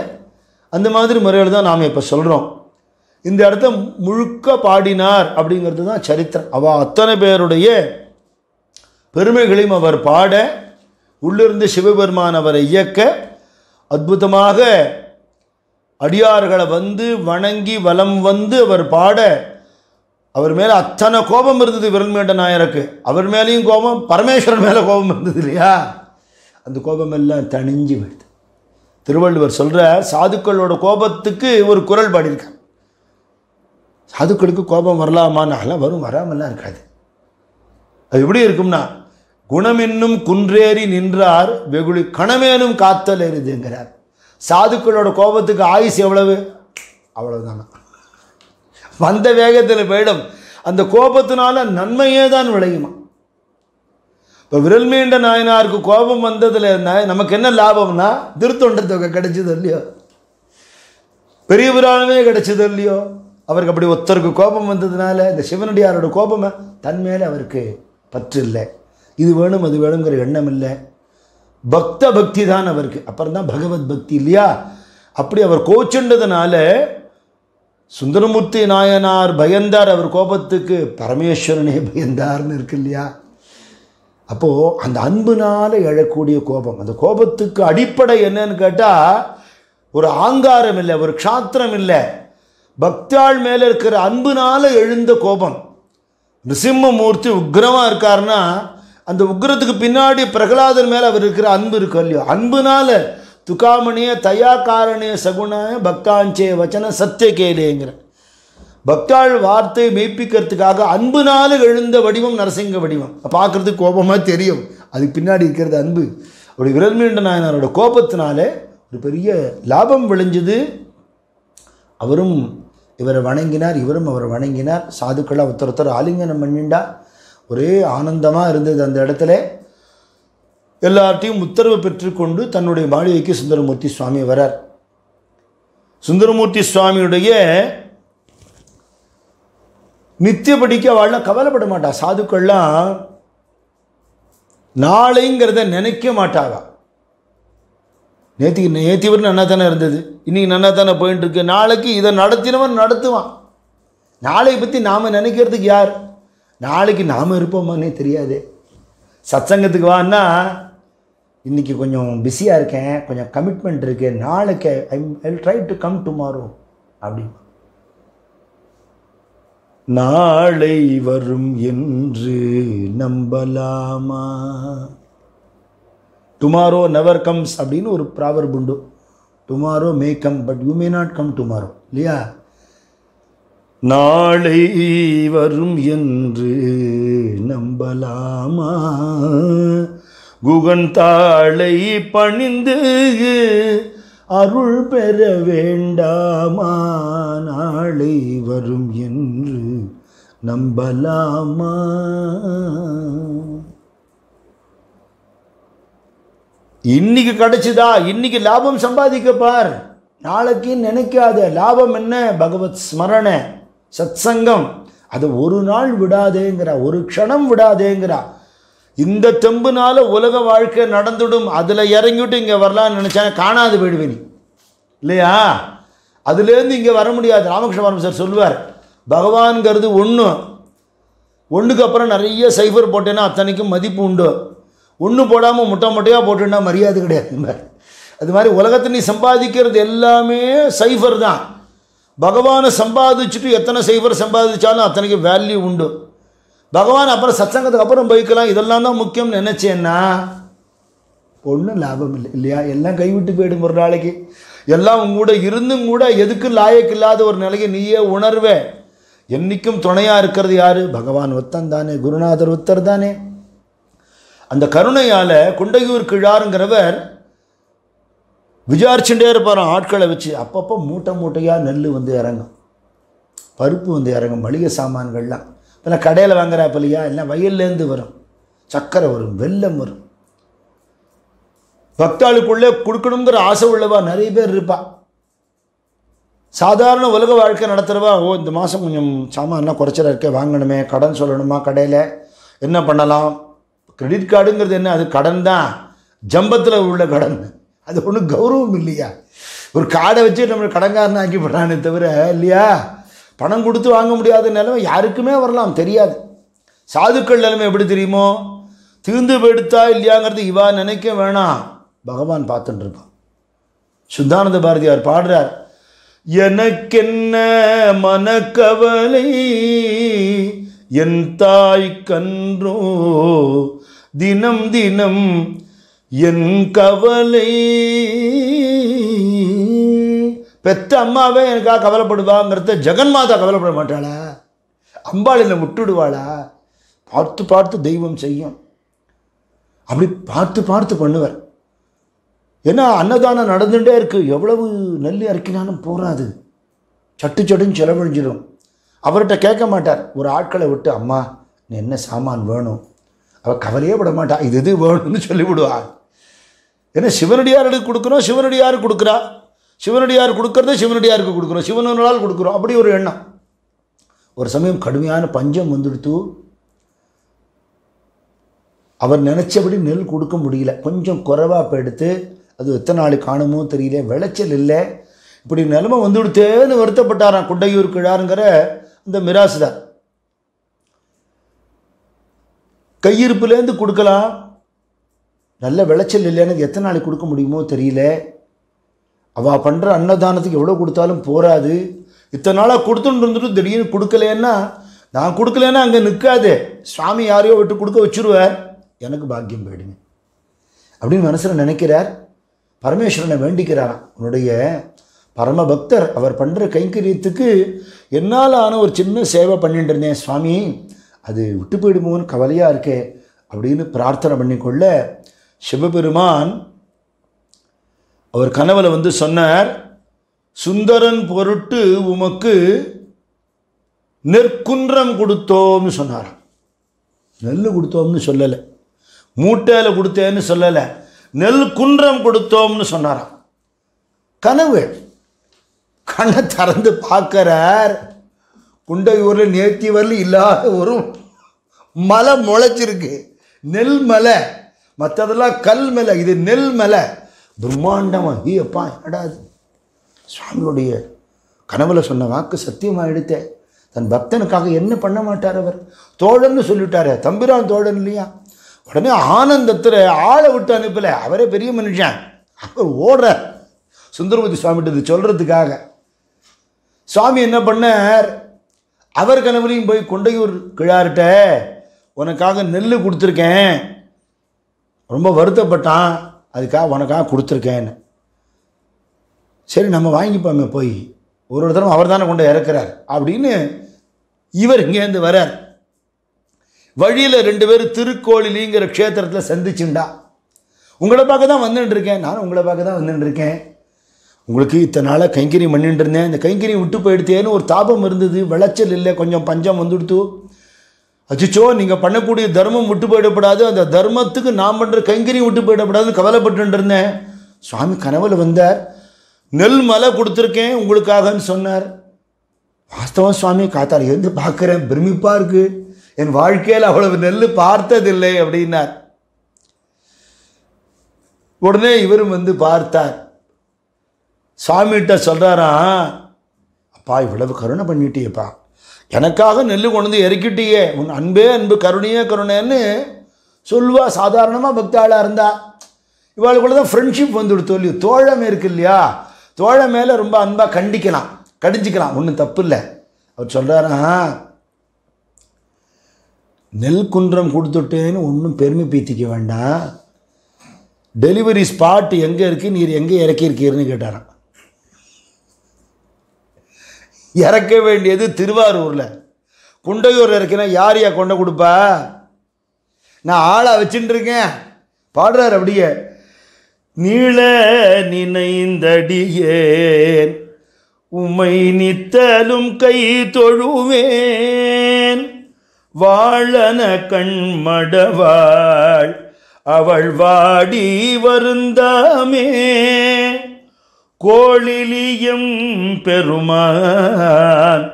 அந்த மாதிரி முறையில் தான் நாம் இப்போ சொல்கிறோம் இந்த இடத்த முழுக்க பாடினார் அப்படிங்கிறது தான் சரித்திரம் அவள் அத்தனை பேருடைய பெருமைகளையும் அவர் பாட உள்ளிருந்து சிவபெருமான் அவரை இயக்க அற்புதமாக அடியார்களை வந்து வணங்கி வலம் வந்து அவர் பாட அவர் மேலே அத்தனை கோபம் இருந்தது விரல்மேண்ட நாயருக்கு அவர் மேலேயும் கோபம் பரமேஸ்வரன் மேலே கோபம் இருந்தது இல்லையா அந்த கோபம் எல்லாம் தணிஞ்சு போயிடுது திருவள்ளுவர் சொல்கிற சாதுக்களோட கோபத்துக்கு ஒரு குரல் பாடியிருக்காங்க சாதுக்களுக்கு கோபம் வரலாமான்னாலாம் வரும் வராமல்லாம் இருக்காது அது எப்படி இருக்கும்னா குணமென்னும் குன்றேறி நின்றார் வெகுளி கணமேனும் காத்தல் எருதுங்கிறார் சாதுக்களோட கோபத்துக்கு ஆயுஸ் எவ்வளவு அவ்வளவுதானா வந்த வேகத்தில் போயிடும் அந்த கோபத்தினால நன்மையே தான் விளையுமா இப்போ விரல் மீண்ட நாயனாருக்கு கோபம் வந்ததில் நமக்கு என்ன லாபம்னா திருத்தொண்ட தொகை கிடைச்சது இல்லையோ பெரிய விராலுமே கிடைச்சது இல்லையோ அவருக்கு அப்படி ஒருத்தருக்கு கோபம் வந்ததுனால இந்த சிவனடியாரோட கோபமே தன்மேலே அவருக்கு பற்று இல்லை இது வேணும் அது வேணுங்கிற எண்ணம் இல்லை பக்த பக்தி தான் அவருக்கு அப்புறம் தான் பகவத் பக்தி இல்லையா அப்படி அவர் கோச்சுண்டதுனால சுந்தரமூர்த்தி நாயனார் பயந்தார் அவர் கோபத்துக்கு பரமேஸ்வரனே பயந்தார்னு இருக்கு இல்லையா அப்போது அந்த அன்புனால் எழக்கூடிய கோபம் அந்த கோபத்துக்கு அடிப்படை என்னன்னு கேட்டால் ஒரு ஆங்காரம் இல்லை ஒரு க்ஷாத்திரம் இல்லை பக்தாள் மேலே இருக்கிற அன்புனால் எழுந்த கோபம் நிருசிம்மமூர்த்தி உக்ரமாக இருக்காருன்னா அந்த உக்ரத்துக்கு பின்னாடி பிரகலாதன் மேலே அவர் இருக்கிற அன்பு இருக்கும் இல்லையோ அன்புனால் துக்காமணிய தயா காரணே சகுண பக்தாஞ்சே வச்சன சத்திய கேலேங்கிற பக்தாள் வார்த்தை மெய்ப்பிக்கிறதுக்காக அன்பு நாள் எழுந்த வடிவம் நரசிங்க வடிவம் பார்க்கறதுக்கு கோபமாக தெரியும் அதுக்கு பின்னாடி இருக்கிறது அன்பு அப்படி விரல் மீண்ட நாயனாரோட கோபத்தினாலே ஒரு பெரிய லாபம் விளைஞ்சது அவரும் இவரை வணங்கினார் இவரும் அவரை வணங்கினார் சாதுக்களாக ஒருத்தர் ஒருத்தர் ஆலிங்கனம் பண்ணிண்டா ஒரே ஆனந்தமாக இருந்தது அந்த இடத்துல எல்லார்ட்டையும் உத்தரவு பெற்றுக்கொண்டு தன்னுடைய மாளிகைக்கு சுந்தரமூர்த்தி சுவாமி வரார் சுந்தரமூர்த்தி சுவாமியுடைய நித்திய படிக்க அவள்லாம் கவலைப்பட மாட்டா சாதுக்கள்லாம் நாளைங்கிறத நினைக்க மாட்டாளா நேற்றுக்கு நேத்திவர் நல்லா தானே இருந்தது இன்றைக்கி நல்லா தானே போயின்ட்டு இருக்கு நாளைக்கு இதை நடத்தினவன் நடத்துவான் நாளை பற்றி நாம் நினைக்கிறதுக்கு யார் நாளைக்கு நாம் இருப்போமான்னே தெரியாது சத்சங்கத்துக்கு வான்னா இன்றைக்கி கொஞ்சம் பிஸியாக இருக்கேன் கொஞ்சம் கமிட்மெண்ட் இருக்குது நாளைக்கு I I try to come tomorrow அப்படி நாளை வரும் என்று நம்பலாமா டுமாரோ நெவர் கம்ஸ் அப்படின்னு ஒரு ப்ராவர் உண்டு tomorrow may come but you may not come tomorrow இல்லையா நாளை வரும் என்று நம்பலாமா குகந்தாளை பணிந்து அருள் பெற வேண்டாமா நாளை வரும் என்று நம்பலாமா இன்னைக்கு கிடைச்சிதா இன்னைக்கு லாபம் சம்பாதிக்க பார் நாளைக்கு நினைக்காத லாபம் என்ன பகவத் ஸ்மரண சத்சங்கம் அதை ஒரு நாள் விடாதேங்கிறா ஒரு க்ஷணம் விடாதேங்கிறா இந்த தெம்புனால உலக வாழ்க்கை நடந்துடும் அதில் இறங்கிவிட்டு இங்கே வரலான்னு நினச்சாங்க காணாது போயிடுவேன் இல்லையா அதுலேருந்து இங்கே வர முடியாது ராமகிருஷ்ண பரமசர் சொல்லுவார் பகவான்கிறது ஒன்று ஒன்றுக்கு அப்புறம் நிறைய சைஃபர் போட்டேன்னா அத்தனைக்கும் மதிப்பு உண்டு ஒன்று போடாமல் முட்டை முட்டையாக போட்டுன்னா மரியாதை கிடையாது அது மாதிரி உலகத்தை நீ சம்பாதிக்கிறது எல்லாமே சைஃபர் தான் பகவானை சம்பாதிச்சுட்டு எத்தனை சைஃபர் சம்பாதிச்சாலும் அத்தனைக்கு வேல்யூ உண்டு பகவான் அப்புறம் சச்சங்கத்துக்கு அப்புறம் போய்க்கலாம் இதெல்லாம் தான் முக்கியம்னு நினச்சேன்னா ஒன்றும் லாபம் இல்லை இல்லையா எல்லாம் கைவிட்டு போயிடும் ஒரு நாளைக்கு எல்லாம் உங்கூட இருந்தும் கூட எதுக்கு லாயக்கு இல்லாத ஒரு நிலையை நீயே உணர்வே என்றைக்கும் துணையாக இருக்கிறது யார் பகவான் ஒத்தன் தானே குருநாதர் ஒத்தர் தானே அந்த கருணையால் குண்டையூர் கிழாருங்கிறவர் விசாரிச்சுட்டே இருப்பார் ஆட்களை வச்சு அப்பப்போ மூட்டை மூட்டையாக நெல் வந்து இறங்கும் பருப்பு வந்து இறங்கும் மளிகை சாமான்கள்லாம் இல்லை கடையில் வாங்குறாப்ப இல்லையா எல்லாம் வயல்லேருந்து வரும் சக்கரை வரும் வெள்ளம் வரும் பக்தாளுக்குள்ளே கொடுக்கணுங்கிற ஆசை உள்ளவா நிறைய பேர் இருப்பா சாதாரண உலக வாழ்க்கை நடத்துகிறவா ஓ இந்த மாதம் கொஞ்சம் என்ன குறைச்சலாக இருக்கே வாங்கணுமே கடன் சொல்லணுமா கடையில் என்ன பண்ணலாம் கிரெடிட் கார்டுங்கிறது என்ன அது கடன் தான் ஜம்பத்தில் உள்ள கடன் அது ஒன்றும் கௌரவம் இல்லையா ஒரு கார்டை வச்சு நம்ம கடன்காரன் ஆக்கி போடுறானே தவிர இல்லையா பணம் கொடுத்து வாங்க முடியாத நிலைமை யாருக்குமே வரலாம் தெரியாது சாதுக்கள் நிலைமை எப்படி தெரியுமோ தீர்ந்து போயிடுத்தா இல்லையாங்கிறது இவா நினைக்க வேணாம் பகவான் பார்த்துட்டுருப்பான் சுத்தானந்த பாரதியார் பாடுறார் எனக்கென்ன மனக்கவலை என் தாய் கன்றோ தினம் தினம் என் கவலை பெற்ற அம்மாவே எனக்காக கவலைப்படுவாங்கிறத மாதா கவலைப்பட மாட்டாளா அம்பாள் என்னை விட்டுடுவாளா பார்த்து பார்த்து தெய்வம் செய்யும் அப்படி பார்த்து பார்த்து பண்ணுவார் ஏன்னா அன்னதானம் நடந்துகிட்டே இருக்குது எவ்வளவு நெல் அறுக்கினாலும் போகாது சட்டு சட்டுன்னு செலவழிஞ்சிடும் அவர்கிட்ட கேட்க மாட்டார் ஒரு ஆட்களை விட்டு அம்மா நீ என்ன சாமான் வேணும் அவள் கவலையே விட மாட்டா இது இது வேணும்னு சொல்லிவிடுவாள் ஏன்னா சிவனடியாருக்கு கொடுக்குறோம் சிவனடியாருக்கு கொடுக்குறா சிவனடியார் கொடுக்கறத சிவனடியாருக்கு கொடுக்குறோம் சிவனால் கொடுக்குறோம் அப்படி ஒரு எண்ணம் ஒரு சமயம் கடுமையான பஞ்சம் வந்துடுத்து அவர் நினச்சபடி நெல் கொடுக்க முடியல கொஞ்சம் குறைவாக இப்போ எடுத்து அது எத்தனை நாளைக்கு காணுமோ தெரியல விளைச்சல் இல்லை இப்படி நிலைமை வந்துடுத்தேன்னு வருத்தப்பட்டாராம் குண்டையூர் கிழாருங்கிற இந்த மிராசுதார் கையிருப்புலேருந்து கொடுக்கலாம் நல்ல விளைச்சல் இல்லைன்னு எத்தனை நாளைக்கு கொடுக்க முடியுமோ தெரியல அவள் பண்ணுற அன்னதானத்துக்கு எவ்வளோ கொடுத்தாலும் போராது இத்தனை நாளாக கொடுத்துட்டு இருந்துட்டு திடீர்னு கொடுக்கலன்னா நான் கொடுக்கலன்னா அங்கே நிற்காதே சுவாமி யாரையோ விட்டு கொடுக்க வச்சுருவார் எனக்கு பாக்கியம் போயிடுங்க அப்படின்னு மனசில் நினைக்கிறார் பரமேஸ்வரனை வேண்டிக்கிறாராம் உன்னுடைய பரமபக்தர் அவர் பண்ணுற கைங்கரியத்துக்கு என்னால் ஆன ஒரு சின்ன சேவை பண்ணிட்டு இருந்தேன் சுவாமி அது விட்டு போயிடுமோன்னு கவலையாக இருக்கே அப்படின்னு பிரார்த்தனை பண்ணிக்கொள்ள சிவபெருமான் அவர் கனவில் வந்து சொன்னார் சுந்தரன் பொருட்டு உமக்கு நெற்குன்றம் கொடுத்தோம்னு சொன்னார் நெல் கொடுத்தோம்னு சொல்லலை மூட்டையில் கொடுத்தேன்னு சொல்லலை நெல் குன்றம் கொடுத்தோம்னு சொன்னாராம் கனவு கண்ணை திறந்து பார்க்குறார் குண்டையூரில் நேர்த்தி வரல இல்லாத ஒரு மலை முளைச்சிருக்கு நெல் மலை மற்றதெல்லாம் கல் மலை இது நெல் மலை பிரம்மாண்டமாக ஹீ அப்பா என்னடாது சுவாமியுடைய கனவுல சொன்ன வாக்கு சத்தியமாக எடுத்தேன் தன் பக்தனுக்காக என்ன பண்ண மாட்டார் அவர் தோழன்னு சொல்லிட்டாரு தம்பிரான் தோழன் இல்லையா உடனே ஆனந்தத்தில் ஆளை விட்டு அனுப்பலை அவரே பெரிய மனுஷன் அவர் ஓடுற சுந்தரமூர்த்தி சுவாமிகிட்ட சொல்கிறதுக்காக சுவாமி என்ன பண்ணார் அவர் கனவுலையும் போய் கொண்டையூர் கிழார்கிட்ட உனக்காக நெல் கொடுத்துருக்கேன் ரொம்ப வருத்தப்பட்டான் அதுக்காக உனக்காக கொடுத்துருக்கேன்னு சரி நம்ம வாங்கிப்போமே போய் ஒரு ஒரு தரம் அவர் தானே கொண்டு இறக்குறார் அப்படின்னு இவர் இங்கேருந்து வரார் வழியில் ரெண்டு பேரும் திருக்கோளிலிங்கிற க்ஷேத்திரத்தில் சந்திச்சுண்டா உங்களை பார்க்க தான் வந்துட்டுருக்கேன் நானும் உங்களை பார்க்க தான் வந்துட்டுருக்கேன் உங்களுக்கு இத்தனை நாளாக கைங்கறி பண்ணிட்டு இருந்தேன் இந்த கைங்கறி விட்டு போயிடுத்தேன்னு ஒரு தாபம் இருந்தது விளைச்சல் இல்லை கொஞ்சம் பஞ்சம் வந்துடுத்து அச்சிச்சோ நீங்கள் பண்ணக்கூடிய தர்மம் விட்டு போயிடப்படாது அந்த தர்மத்துக்கு நான் பண்ணுற கைங்கரியும் விட்டு போயிடப்படாதுன்னு கவலைப்பட்டு இருந்தேன் சுவாமி கனவில் வந்தார் நெல் மலை கொடுத்துருக்கேன் உங்களுக்காகன்னு சொன்னார் வாஸ்தவம் சுவாமி காத்தால் எழுந்து பார்க்குறேன் பிரமிப்பாக இருக்குது என் வாழ்க்கையில் அவ்வளவு நெல் பார்த்ததில்லை அப்படின்னார் உடனே இவரும் வந்து பார்த்தார் சுவாமிகிட்ட சொல்கிறாராம் அப்பா இவ்வளவு கருணை பண்ணிட்டேப்பா எனக்காக நெல் கொண்டு வந்து இறக்கிட்டியே உன் அன்பே அன்பு கருணையே கருணைன்னு சொல்லுவா சாதாரணமாக பக்தாளாக இருந்தா இவாளுக்குள்ள தான் ஃப்ரெண்ட்ஷிப் வந்துடுத்து இல்லையோ தோழமை இருக்கு இல்லையா தோழ மேலே ரொம்ப அன்பாக கண்டிக்கலாம் கடிஞ்சிக்கலாம் ஒன்றும் தப்பு இல்லை அவர் சொல்கிறாரா நெல் குன்றம் கொடுத்துட்டேன்னு ஒன்றும் பெருமை பீத்திக்க வேண்டாம் டெலிவரி ஸ்பாட் எங்கே இருக்குது நீர் எங்கே இறக்கியிருக்கீர்னு கேட்டாராம் இறக்க வேண்டியது திருவாரூரில் குண்டையூர் இறக்கினா யார் யா கொண்ட கொடுப்பா நான் ஆளை வச்சுட்டுருக்கேன் பாடுறார் அப்படியே நீள நினைந்தடியேன் உமை நித்தலும் கை தொழுவேன் வாழன கண்மடவாள் அவள் வாடி வருந்தாமே கோழிலியும் பெருமான்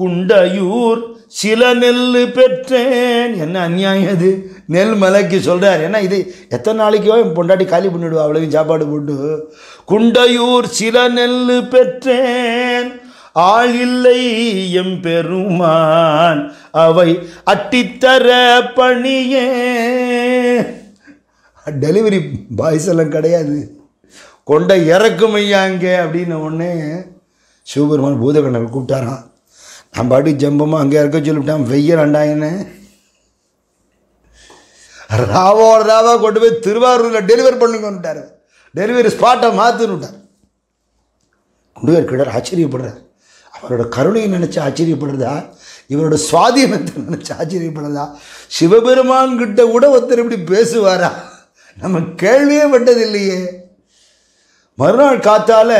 குண்டையூர் சில நெல் பெற்றேன் என்ன அநியாயம் அது நெல் மலைக்கு சொல்கிறார் ஏன்னா இது எத்தனை நாளைக்கோ என் பொண்டாட்டி காலி பண்ணிவிடுவா அவ்வளவு சாப்பாடு போட்டு குண்டையூர் சில நெல் பெற்றேன் ஆள் இல்லை எம் பெருமான் அவை அட்டித்தர பணியே டெலிவரி பாய்ஸ் எல்லாம் கிடையாது கொண்ட இறக்கும் ஐயாங்க அப்படின்னு ஒன்று சிவபெருமான் பூதகண்ணன் கூப்பிட்டாராம் நம்ம பாட்டு ஜம்பமாக அங்கே இருக்க சொல்லிவிட்டான் வெய்ய ரெண்டாயின்னு ராவோட ராவா கொண்டு போய் திருவாரூரில் டெலிவரி பண்ணுங்கன்னு டெலிவரி ஸ்பாட்டை மாற்றுன்னுட்டார் கொண்டு போய் ஆச்சரியப்படுறார் அவரோட கருணையை நினச்சி ஆச்சரியப்படுறதா இவரோட சுவாதீனத்தை நினச்சி ஆச்சரியப்படுறதா சிவபெருமான் கிட்ட கூட ஒருத்தர் இப்படி பேசுவாரா நம்ம கேள்வியே பட்டதில்லையே மறுநாள் காற்றால்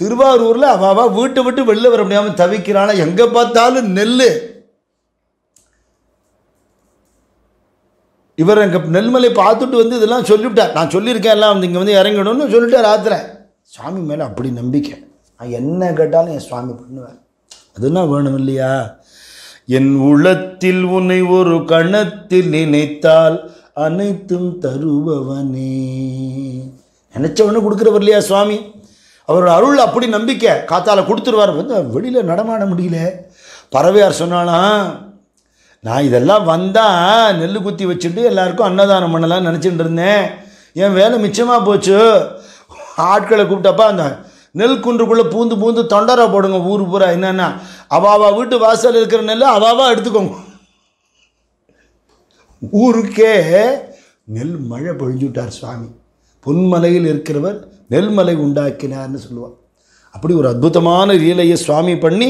திருவாரூரில் அவாவா வீட்டை விட்டு வெளில வர முடியாமல் தவிக்கிறானா எங்கே பார்த்தாலும் நெல் இவர் எங்கள் நெல்மலை பார்த்துட்டு வந்து இதெல்லாம் சொல்லிவிட்டார் நான் சொல்லியிருக்கேன் எல்லாம் வந்து இங்கே வந்து இறங்கணும்னு சொல்லிட்டார் ஆத்திரேன் சுவாமி மேலே அப்படி நம்பிக்கை நான் என்ன கேட்டாலும் என் சுவாமி பண்ணுவேன் அதெல்லாம் வேணும் இல்லையா என் உளத்தில் உன்னை ஒரு கணத்தில் நினைத்தால் அனைத்தும் தருபவனே நினச்ச உடனே கொடுக்குறவர் இல்லையா சுவாமி அவர் அருள் அப்படி நம்பிக்கை காத்தால் கொடுத்துருவார் வந்து வெளியில் நடமாட முடியல பறவையார் சொன்னாலாம் நான் இதெல்லாம் வந்தால் நெல் குத்தி வச்சுட்டு எல்லாருக்கும் அன்னதானம் பண்ணலாம் நினச்சிட்டு இருந்தேன் என் வேலை மிச்சமாக போச்சு ஆட்களை கூப்பிட்டப்பா அந்த நெல் குன்றுக்குள்ளே பூந்து பூந்து தொண்டரை போடுங்க ஊர் பூரா என்னென்னா அவாவா வீட்டு வாசல் இருக்கிற நெல் அவாவா எடுத்துக்கோங்க ஊருக்கே நெல் மழை பொழிஞ்சு விட்டார் சுவாமி பொன்மலையில் இருக்கிறவர் நெல்மலை உண்டாக்கினார்னு சொல்லுவார் அப்படி ஒரு அற்புதமான லீலையை சுவாமி பண்ணி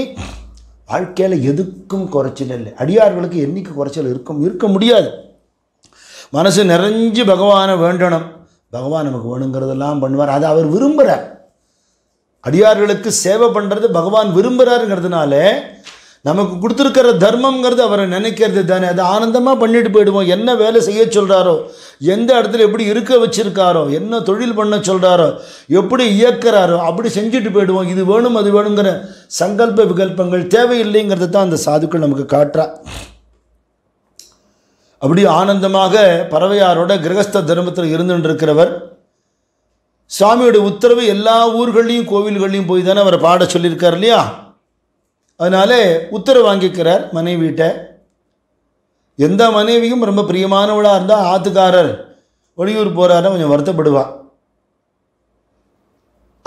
வாழ்க்கையில் எதுக்கும் குறைச்சல் இல்லை அடியார்களுக்கு என்றைக்கு குறைச்சல் இருக்கும் இருக்க முடியாது மனசு நிறைஞ்சு பகவானை வேண்டணும் பகவான் நமக்கு வேணுங்கிறதெல்லாம் பண்ணுவார் அதை அவர் விரும்புகிறார் அடியார்களுக்கு சேவை பண்ணுறது பகவான் விரும்புகிறாருங்கிறதுனால நமக்கு கொடுத்துருக்கிற தர்மங்கிறது அவரை நினைக்கிறது தானே அதை ஆனந்தமாக பண்ணிட்டு போயிடுவோம் என்ன வேலை செய்ய சொல்கிறாரோ எந்த இடத்துல எப்படி இருக்க வச்சுருக்காரோ என்ன தொழில் பண்ண சொல்கிறாரோ எப்படி இயக்கிறாரோ அப்படி செஞ்சுட்டு போயிடுவோம் இது வேணும் அது வேணுங்கிற சங்கல்ப விகல்பங்கள் தேவையில்லைங்கிறது தான் அந்த சாதுக்கள் நமக்கு காட்டுறா அப்படி ஆனந்தமாக பறவையாரோட கிரகஸ்த தர்மத்தில் இருந்துட்டு இருக்கிறவர் சுவாமியோட உத்தரவு எல்லா ஊர்களையும் கோவில்கள்லையும் போய் தானே அவரை பாட சொல்லியிருக்கார் இல்லையா அதனாலே உத்தரவு வாங்கிக்கிறார் மனைவிட்ட எந்த மனைவியும் ரொம்ப பிரியமானவளாக இருந்தால் ஆத்துக்காரர் வெளியூர் போகிறாருன்னு கொஞ்சம் வருத்தப்படுவாள்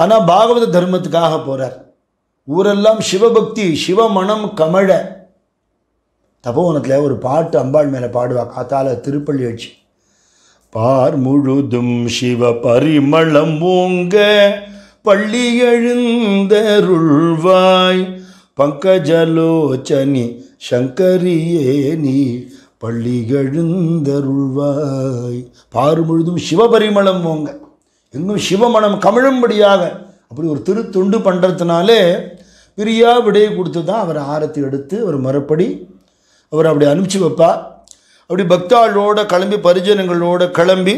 ஆனால் பாகவத தர்மத்துக்காக போகிறார் ஊரெல்லாம் சிவபக்தி சிவமணம் கமழ தபோவனத்தில் ஒரு பாட்டு அம்பாள் மேலே பாடுவா காத்தால திருப்பள்ளி வச்சு பார் முழுதும் சிவ பரிமளம் ஓங்க பள்ளி எழுந்தருள்வாய் பங்கஜலோச்சனி சங்கரியேனி பள்ளி பாரு முழுதும் சிவபரிமளம் போங்க எங்கும் சிவமணம் கமிழும்படியாக அப்படி ஒரு திருத்துண்டு பண்ணுறதுனாலே பிரியா விடையை கொடுத்து தான் அவர் ஆரத்தி எடுத்து அவர் மறுபடி அவர் அப்படி அனுப்பிச்சு வைப்பா அப்படி பக்தாளோட கிளம்பி பரிஜனங்களோட கிளம்பி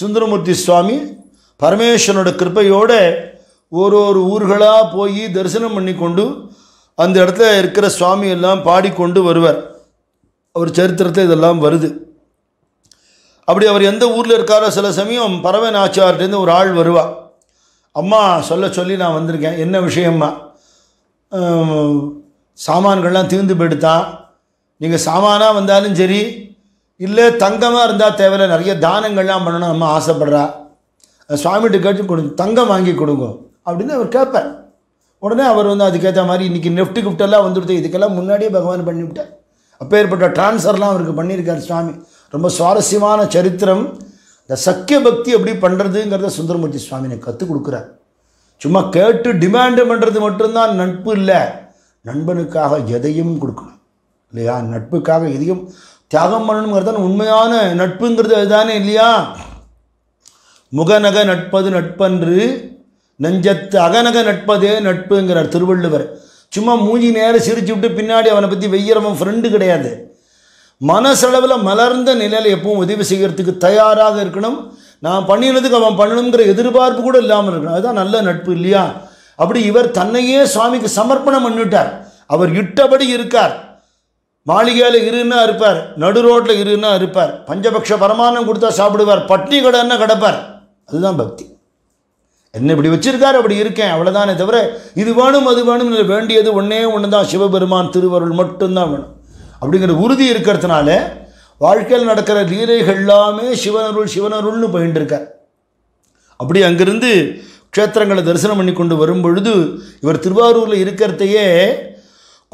சுந்தரமூர்த்தி சுவாமி பரமேஸ்வரனோட கிருப்பையோடு ஒரு ஒரு ஊர்களாக போய் தரிசனம் பண்ணி கொண்டு அந்த இடத்துல இருக்கிற சுவாமி எல்லாம் பாடிக்கொண்டு வருவார் அவர் சரித்திரத்தில் இதெல்லாம் வருது அப்படி அவர் எந்த ஊரில் இருக்காரோ சில சமயம் பறவை ஆச்சார்ட்டேருந்து ஒரு ஆள் வருவா அம்மா சொல்ல சொல்லி நான் வந்திருக்கேன் என்ன விஷயம்மா சாமான்கள்லாம் தீர்ந்து போயிடுத்தான் நீங்கள் சாமானாக வந்தாலும் சரி இல்லை தங்கமாக இருந்தால் தேவையில்லை நிறைய தானங்கள்லாம் பண்ணணும் நம்ம ஆசைப்பட்றா சுவாமிகிட்ட கேட்டு கொடுங்க தங்கம் வாங்கி கொடுங்க அப்படின்னு அவர் கேட்பேன் உடனே அவர் வந்து அதுக்கேற்ற மாதிரி இன்றைக்கி நெஃப்ட் கிஃப்டெல்லாம் வந்துடுது இதுக்கெல்லாம் முன்னாடியே பகவான் பண்ணிவிட்டார் ஏற்பட்ட டிரான்ஸ்ஃபர்லாம் அவருக்கு பண்ணியிருக்கார் சுவாமி ரொம்ப சுவாரஸ்யமான சரித்திரம் இந்த சக்கிய பக்தி எப்படி பண்ணுறதுங்கிறத சுந்தரமூர்த்தி சுவாமி எனக்கு கற்றுக் கொடுக்குறார் சும்மா கேட்டு டிமாண்டு பண்ணுறது மட்டும்தான் நட்பு இல்லை நண்பனுக்காக எதையும் கொடுக்கணும் இல்லையா நட்புக்காக எதையும் தியாகம் பண்ணணுங்கிறது தான் உண்மையான நட்புங்கிறது அதுதானே இல்லையா முகநக நட்பது நட்பன்று நெஞ்சத்து அகநக நட்பதே நட்புங்கிறார் திருவள்ளுவர் சும்மா மூஞ்சி நேரம் சிரிச்சு விட்டு பின்னாடி அவனை பற்றி வெய்யறவன் ஃப்ரெண்டு கிடையாது மனசளவில் மலர்ந்த நிலையில் எப்பவும் உதவி செய்கிறதுக்கு தயாராக இருக்கணும் நான் பண்ணினதுக்கு அவன் பண்ணணுங்கிற எதிர்பார்ப்பு கூட இல்லாமல் இருக்கணும் அதுதான் நல்ல நட்பு இல்லையா அப்படி இவர் தன்னையே சுவாமிக்கு சமர்ப்பணம் பண்ணிட்டார் அவர் இட்டபடி இருக்கார் மாளிகையில் இருன்னா இருப்பார் நடு ரோட்டில் இருன்னா இருப்பார் பஞ்சபக்ஷ பரமானம் கொடுத்தா சாப்பிடுவார் பட்னி கடைன்னா கிடப்பார் அதுதான் பக்தி என்ன இப்படி வச்சிருக்காரு அப்படி இருக்கேன் அவ்வளோதானே தவிர இது வேணும் அது வேணும் வேண்டியது ஒன்றே ஒன்று தான் சிவபெருமான் திருவருள் மட்டும்தான் வேணும் அப்படிங்கிற உறுதி இருக்கிறதுனால வாழ்க்கையில் நடக்கிற லீலைகள் எல்லாமே சிவனருள் சிவனருள்னு போயின்ட்டுருக்கார் அப்படி அங்கிருந்து க்ஷேத்திரங்களை தரிசனம் பண்ணி கொண்டு வரும் பொழுது இவர் திருவாரூரில் இருக்கிறதையே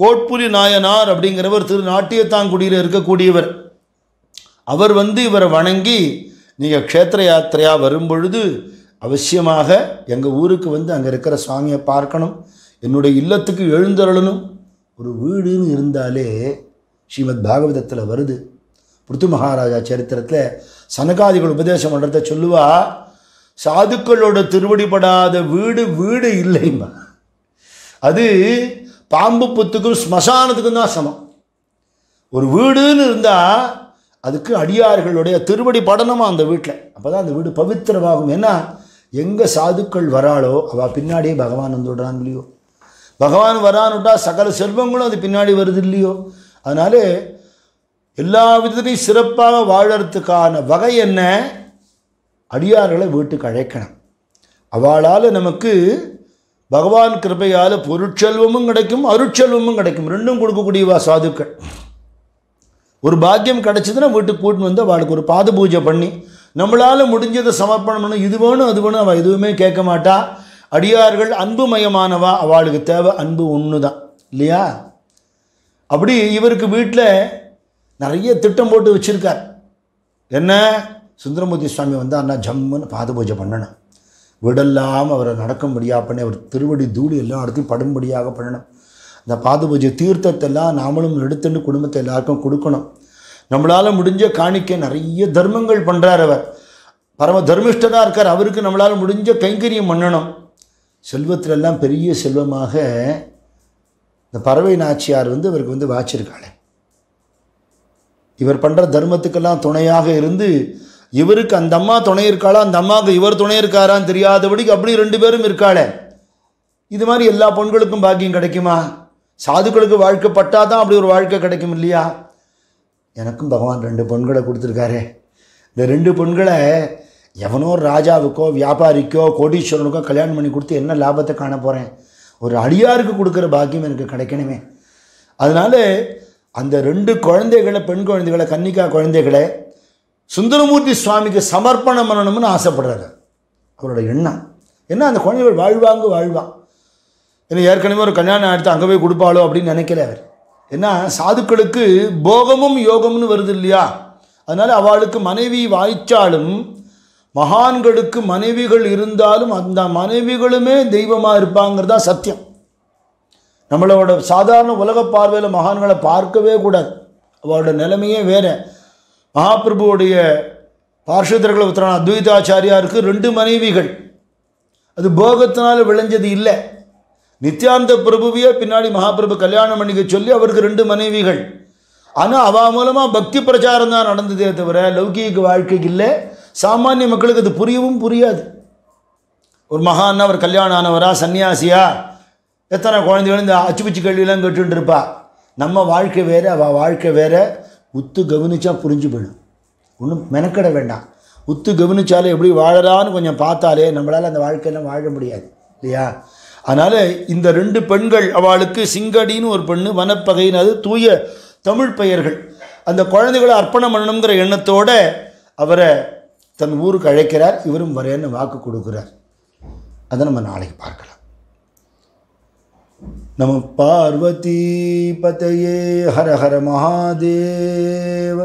கோட்புலி நாயனார் அப்படிங்கிறவர் திரு நாட்டியத்தாங்குடியில் இருக்கக்கூடியவர் அவர் வந்து இவரை வணங்கி நீங்கள் க்ஷேத்திர யாத்திரையாக வரும் பொழுது அவசியமாக எங்கள் ஊருக்கு வந்து அங்கே இருக்கிற சுவாமியை பார்க்கணும் என்னுடைய இல்லத்துக்கு எழுந்தருளணும் ஒரு வீடுன்னு இருந்தாலே ஸ்ரீமத் பாகவதத்தில் வருது பிருத்து மகாராஜா சரித்திரத்தில் சனகாதிகள் உபதேசம் பண்ணுறத சொல்லுவா சாதுக்களோட திருவடிப்படாத வீடு வீடு இல்லைம்மா அது பாம்பு புத்துக்கும் ஸ்மசானத்துக்கும் தான் சமம் ஒரு வீடுன்னு இருந்தால் அதுக்கு அடியார்களுடைய திருவடி படணுமா அந்த வீட்டில் அப்போ தான் அந்த வீடு பவித்திரமாகும் ஏன்னா எங்கே சாதுக்கள் வராளோ அவள் பின்னாடியே பகவான் வந்து விடுறான் இல்லையோ பகவான் வரான்னுட்டா சகல செல்வங்களும் அது பின்னாடி வருது இல்லையோ அதனால எல்லா விதத்திலையும் சிறப்பாக வாழறதுக்கான வகை என்ன அடியார்களை வீட்டுக்கு அழைக்கணும் அவளால் நமக்கு பகவான் கிருபையால் பொருட்செல்வமும் கிடைக்கும் அருட்செல்வமும் கிடைக்கும் ரெண்டும் கொடுக்கக்கூடியவா சாதுக்கள் ஒரு பாக்கியம் கிடைச்சதுன்னா வீட்டுக்கு கூட்டின்னு வந்து அவளுக்கு ஒரு பாத பூஜை பண்ணி நம்மளால் முடிஞ்சதை சமர்ப்பணம் பண்ண இது வேணும் அது வேணும் அவள் எதுவுமே கேட்க மாட்டா அடியார்கள் அன்பு மயமானவா அவளுக்கு தேவை அன்பு ஒன்று தான் இல்லையா அப்படி இவருக்கு வீட்டில் நிறைய திட்டம் போட்டு வச்சுருக்கார் என்ன சுந்தரமூர்த்தி சுவாமி அண்ணா ஜம்முன்னு பாத பூஜை பண்ணணும் விடெல்லாம் அவரை நடக்கும்படியாக பண்ணி அவர் திருவடி தூளி எல்லாம் அடுத்து படும்படியாக பண்ணணும் அந்த பாத பூஜை தீர்த்தத்தை எல்லாம் நாமளும் எடுத்துன்னு குடும்பத்தை எல்லாருக்கும் கொடுக்கணும் நம்மளால் முடிஞ்ச காணிக்கை நிறைய தர்மங்கள் பண்ணுறார் அவர் பரம தர்மிஷ்டராக இருக்கார் அவருக்கு நம்மளால் முடிஞ்ச கைங்கரியம் பண்ணணும் செல்வத்திலெல்லாம் பெரிய செல்வமாக இந்த பறவை நாச்சியார் வந்து இவருக்கு வந்து வாச்சிருக்காளே இவர் பண்ணுற தர்மத்துக்கெல்லாம் துணையாக இருந்து இவருக்கு அந்த அம்மா துணை இருக்காளா அந்த அம்மாவுக்கு இவர் துணை இருக்காரான்னு தெரியாதபடிக்கு அப்படி ரெண்டு பேரும் இருக்காளே இது மாதிரி எல்லா பொண்களுக்கும் பாக்கியம் கிடைக்குமா சாதுக்களுக்கு வாழ்க்கை பட்டால் தான் அப்படி ஒரு வாழ்க்கை கிடைக்கும் இல்லையா எனக்கும் பகவான் ரெண்டு பொண்களை கொடுத்துருக்காரு இந்த ரெண்டு பொண்களை எவனோ ராஜாவுக்கோ வியாபாரிக்கோ கோடீஸ்வரனுக்கோ கல்யாணம் பண்ணி கொடுத்து என்ன லாபத்தை காண போகிறேன் ஒரு அடியாருக்கு கொடுக்குற பாக்கியம் எனக்கு கிடைக்கணுமே அதனால அந்த ரெண்டு குழந்தைகளை பெண் குழந்தைகளை கன்னிக்கா குழந்தைகளை சுந்தரமூர்த்தி சுவாமிக்கு சமர்ப்பணம் பண்ணணும்னு ஆசைப்படுறாரு அவரோட எண்ணம் என்ன அந்த குழந்தைகள் வாழ்வாங்க வாழ்வான் ஏன்னா ஏற்கனவே ஒரு கல்யாணம் எடுத்து அங்கே போய் கொடுப்பாளோ அப்படின்னு நினைக்கல அவர் ஏன்னா சாதுக்களுக்கு போகமும் யோகம்னு வருது இல்லையா அதனால் அவளுக்கு மனைவி வாய்ச்சாலும் மகான்களுக்கு மனைவிகள் இருந்தாலும் அந்த மனைவிகளுமே தெய்வமாக இருப்பாங்கிறதா சத்தியம் நம்மளோட சாதாரண உலக பார்வையில் மகான்களை பார்க்கவே கூடாது அவளோட நிலைமையே வேற மகாபிரபுவோடைய பார்ஷதர்கள் உத்தரான அத்வைதாச்சாரியாருக்கு ரெண்டு மனைவிகள் அது போகத்தினால் விளைஞ்சது இல்லை நித்யாந்த பிரபுவையே பின்னாடி மகாபிரபு கல்யாணம் பண்ணிக்க சொல்லி அவருக்கு ரெண்டு மனைவிகள் ஆனால் அவா மூலமாக பக்தி பிரச்சாரம் தான் நடந்ததே தவிர லௌகீக வாழ்க்கைக்கு இல்லை சாமானிய மக்களுக்கு அது புரியவும் புரியாது ஒரு மகான் அவர் கல்யாணம் ஆனவரா சன்னியாசியா எத்தனை குழந்தைகளும் இந்த பிச்சு கேள்வியெல்லாம் கேட்டுருப்பா நம்ம வாழ்க்கை வேறு அவள் வாழ்க்கை வேறு உத்து கவனிச்சா புரிஞ்சு போயிடும் ஒன்றும் மெனக்கட வேண்டாம் உத்து கவனிச்சாலே எப்படி வாழறான்னு கொஞ்சம் பார்த்தாலே நம்மளால் அந்த வாழ்க்கையெல்லாம் வாழ முடியாது இல்லையா அதனால் இந்த ரெண்டு பெண்கள் அவளுக்கு சிங்கடின்னு ஒரு பெண்ணு வனப்பகைன்னு அது தூய தமிழ் பெயர்கள் அந்த குழந்தைகளை அர்ப்பணம் பண்ணணுங்கிற எண்ணத்தோடு அவரை தன் ஊருக்கு அழைக்கிறார் இவரும் வரேன்னு வாக்கு கொடுக்குறார் அதை நம்ம நாளைக்கு பார்க்கலாம் நம பார்வதி பதையே ஹர ஹர மகாதேவ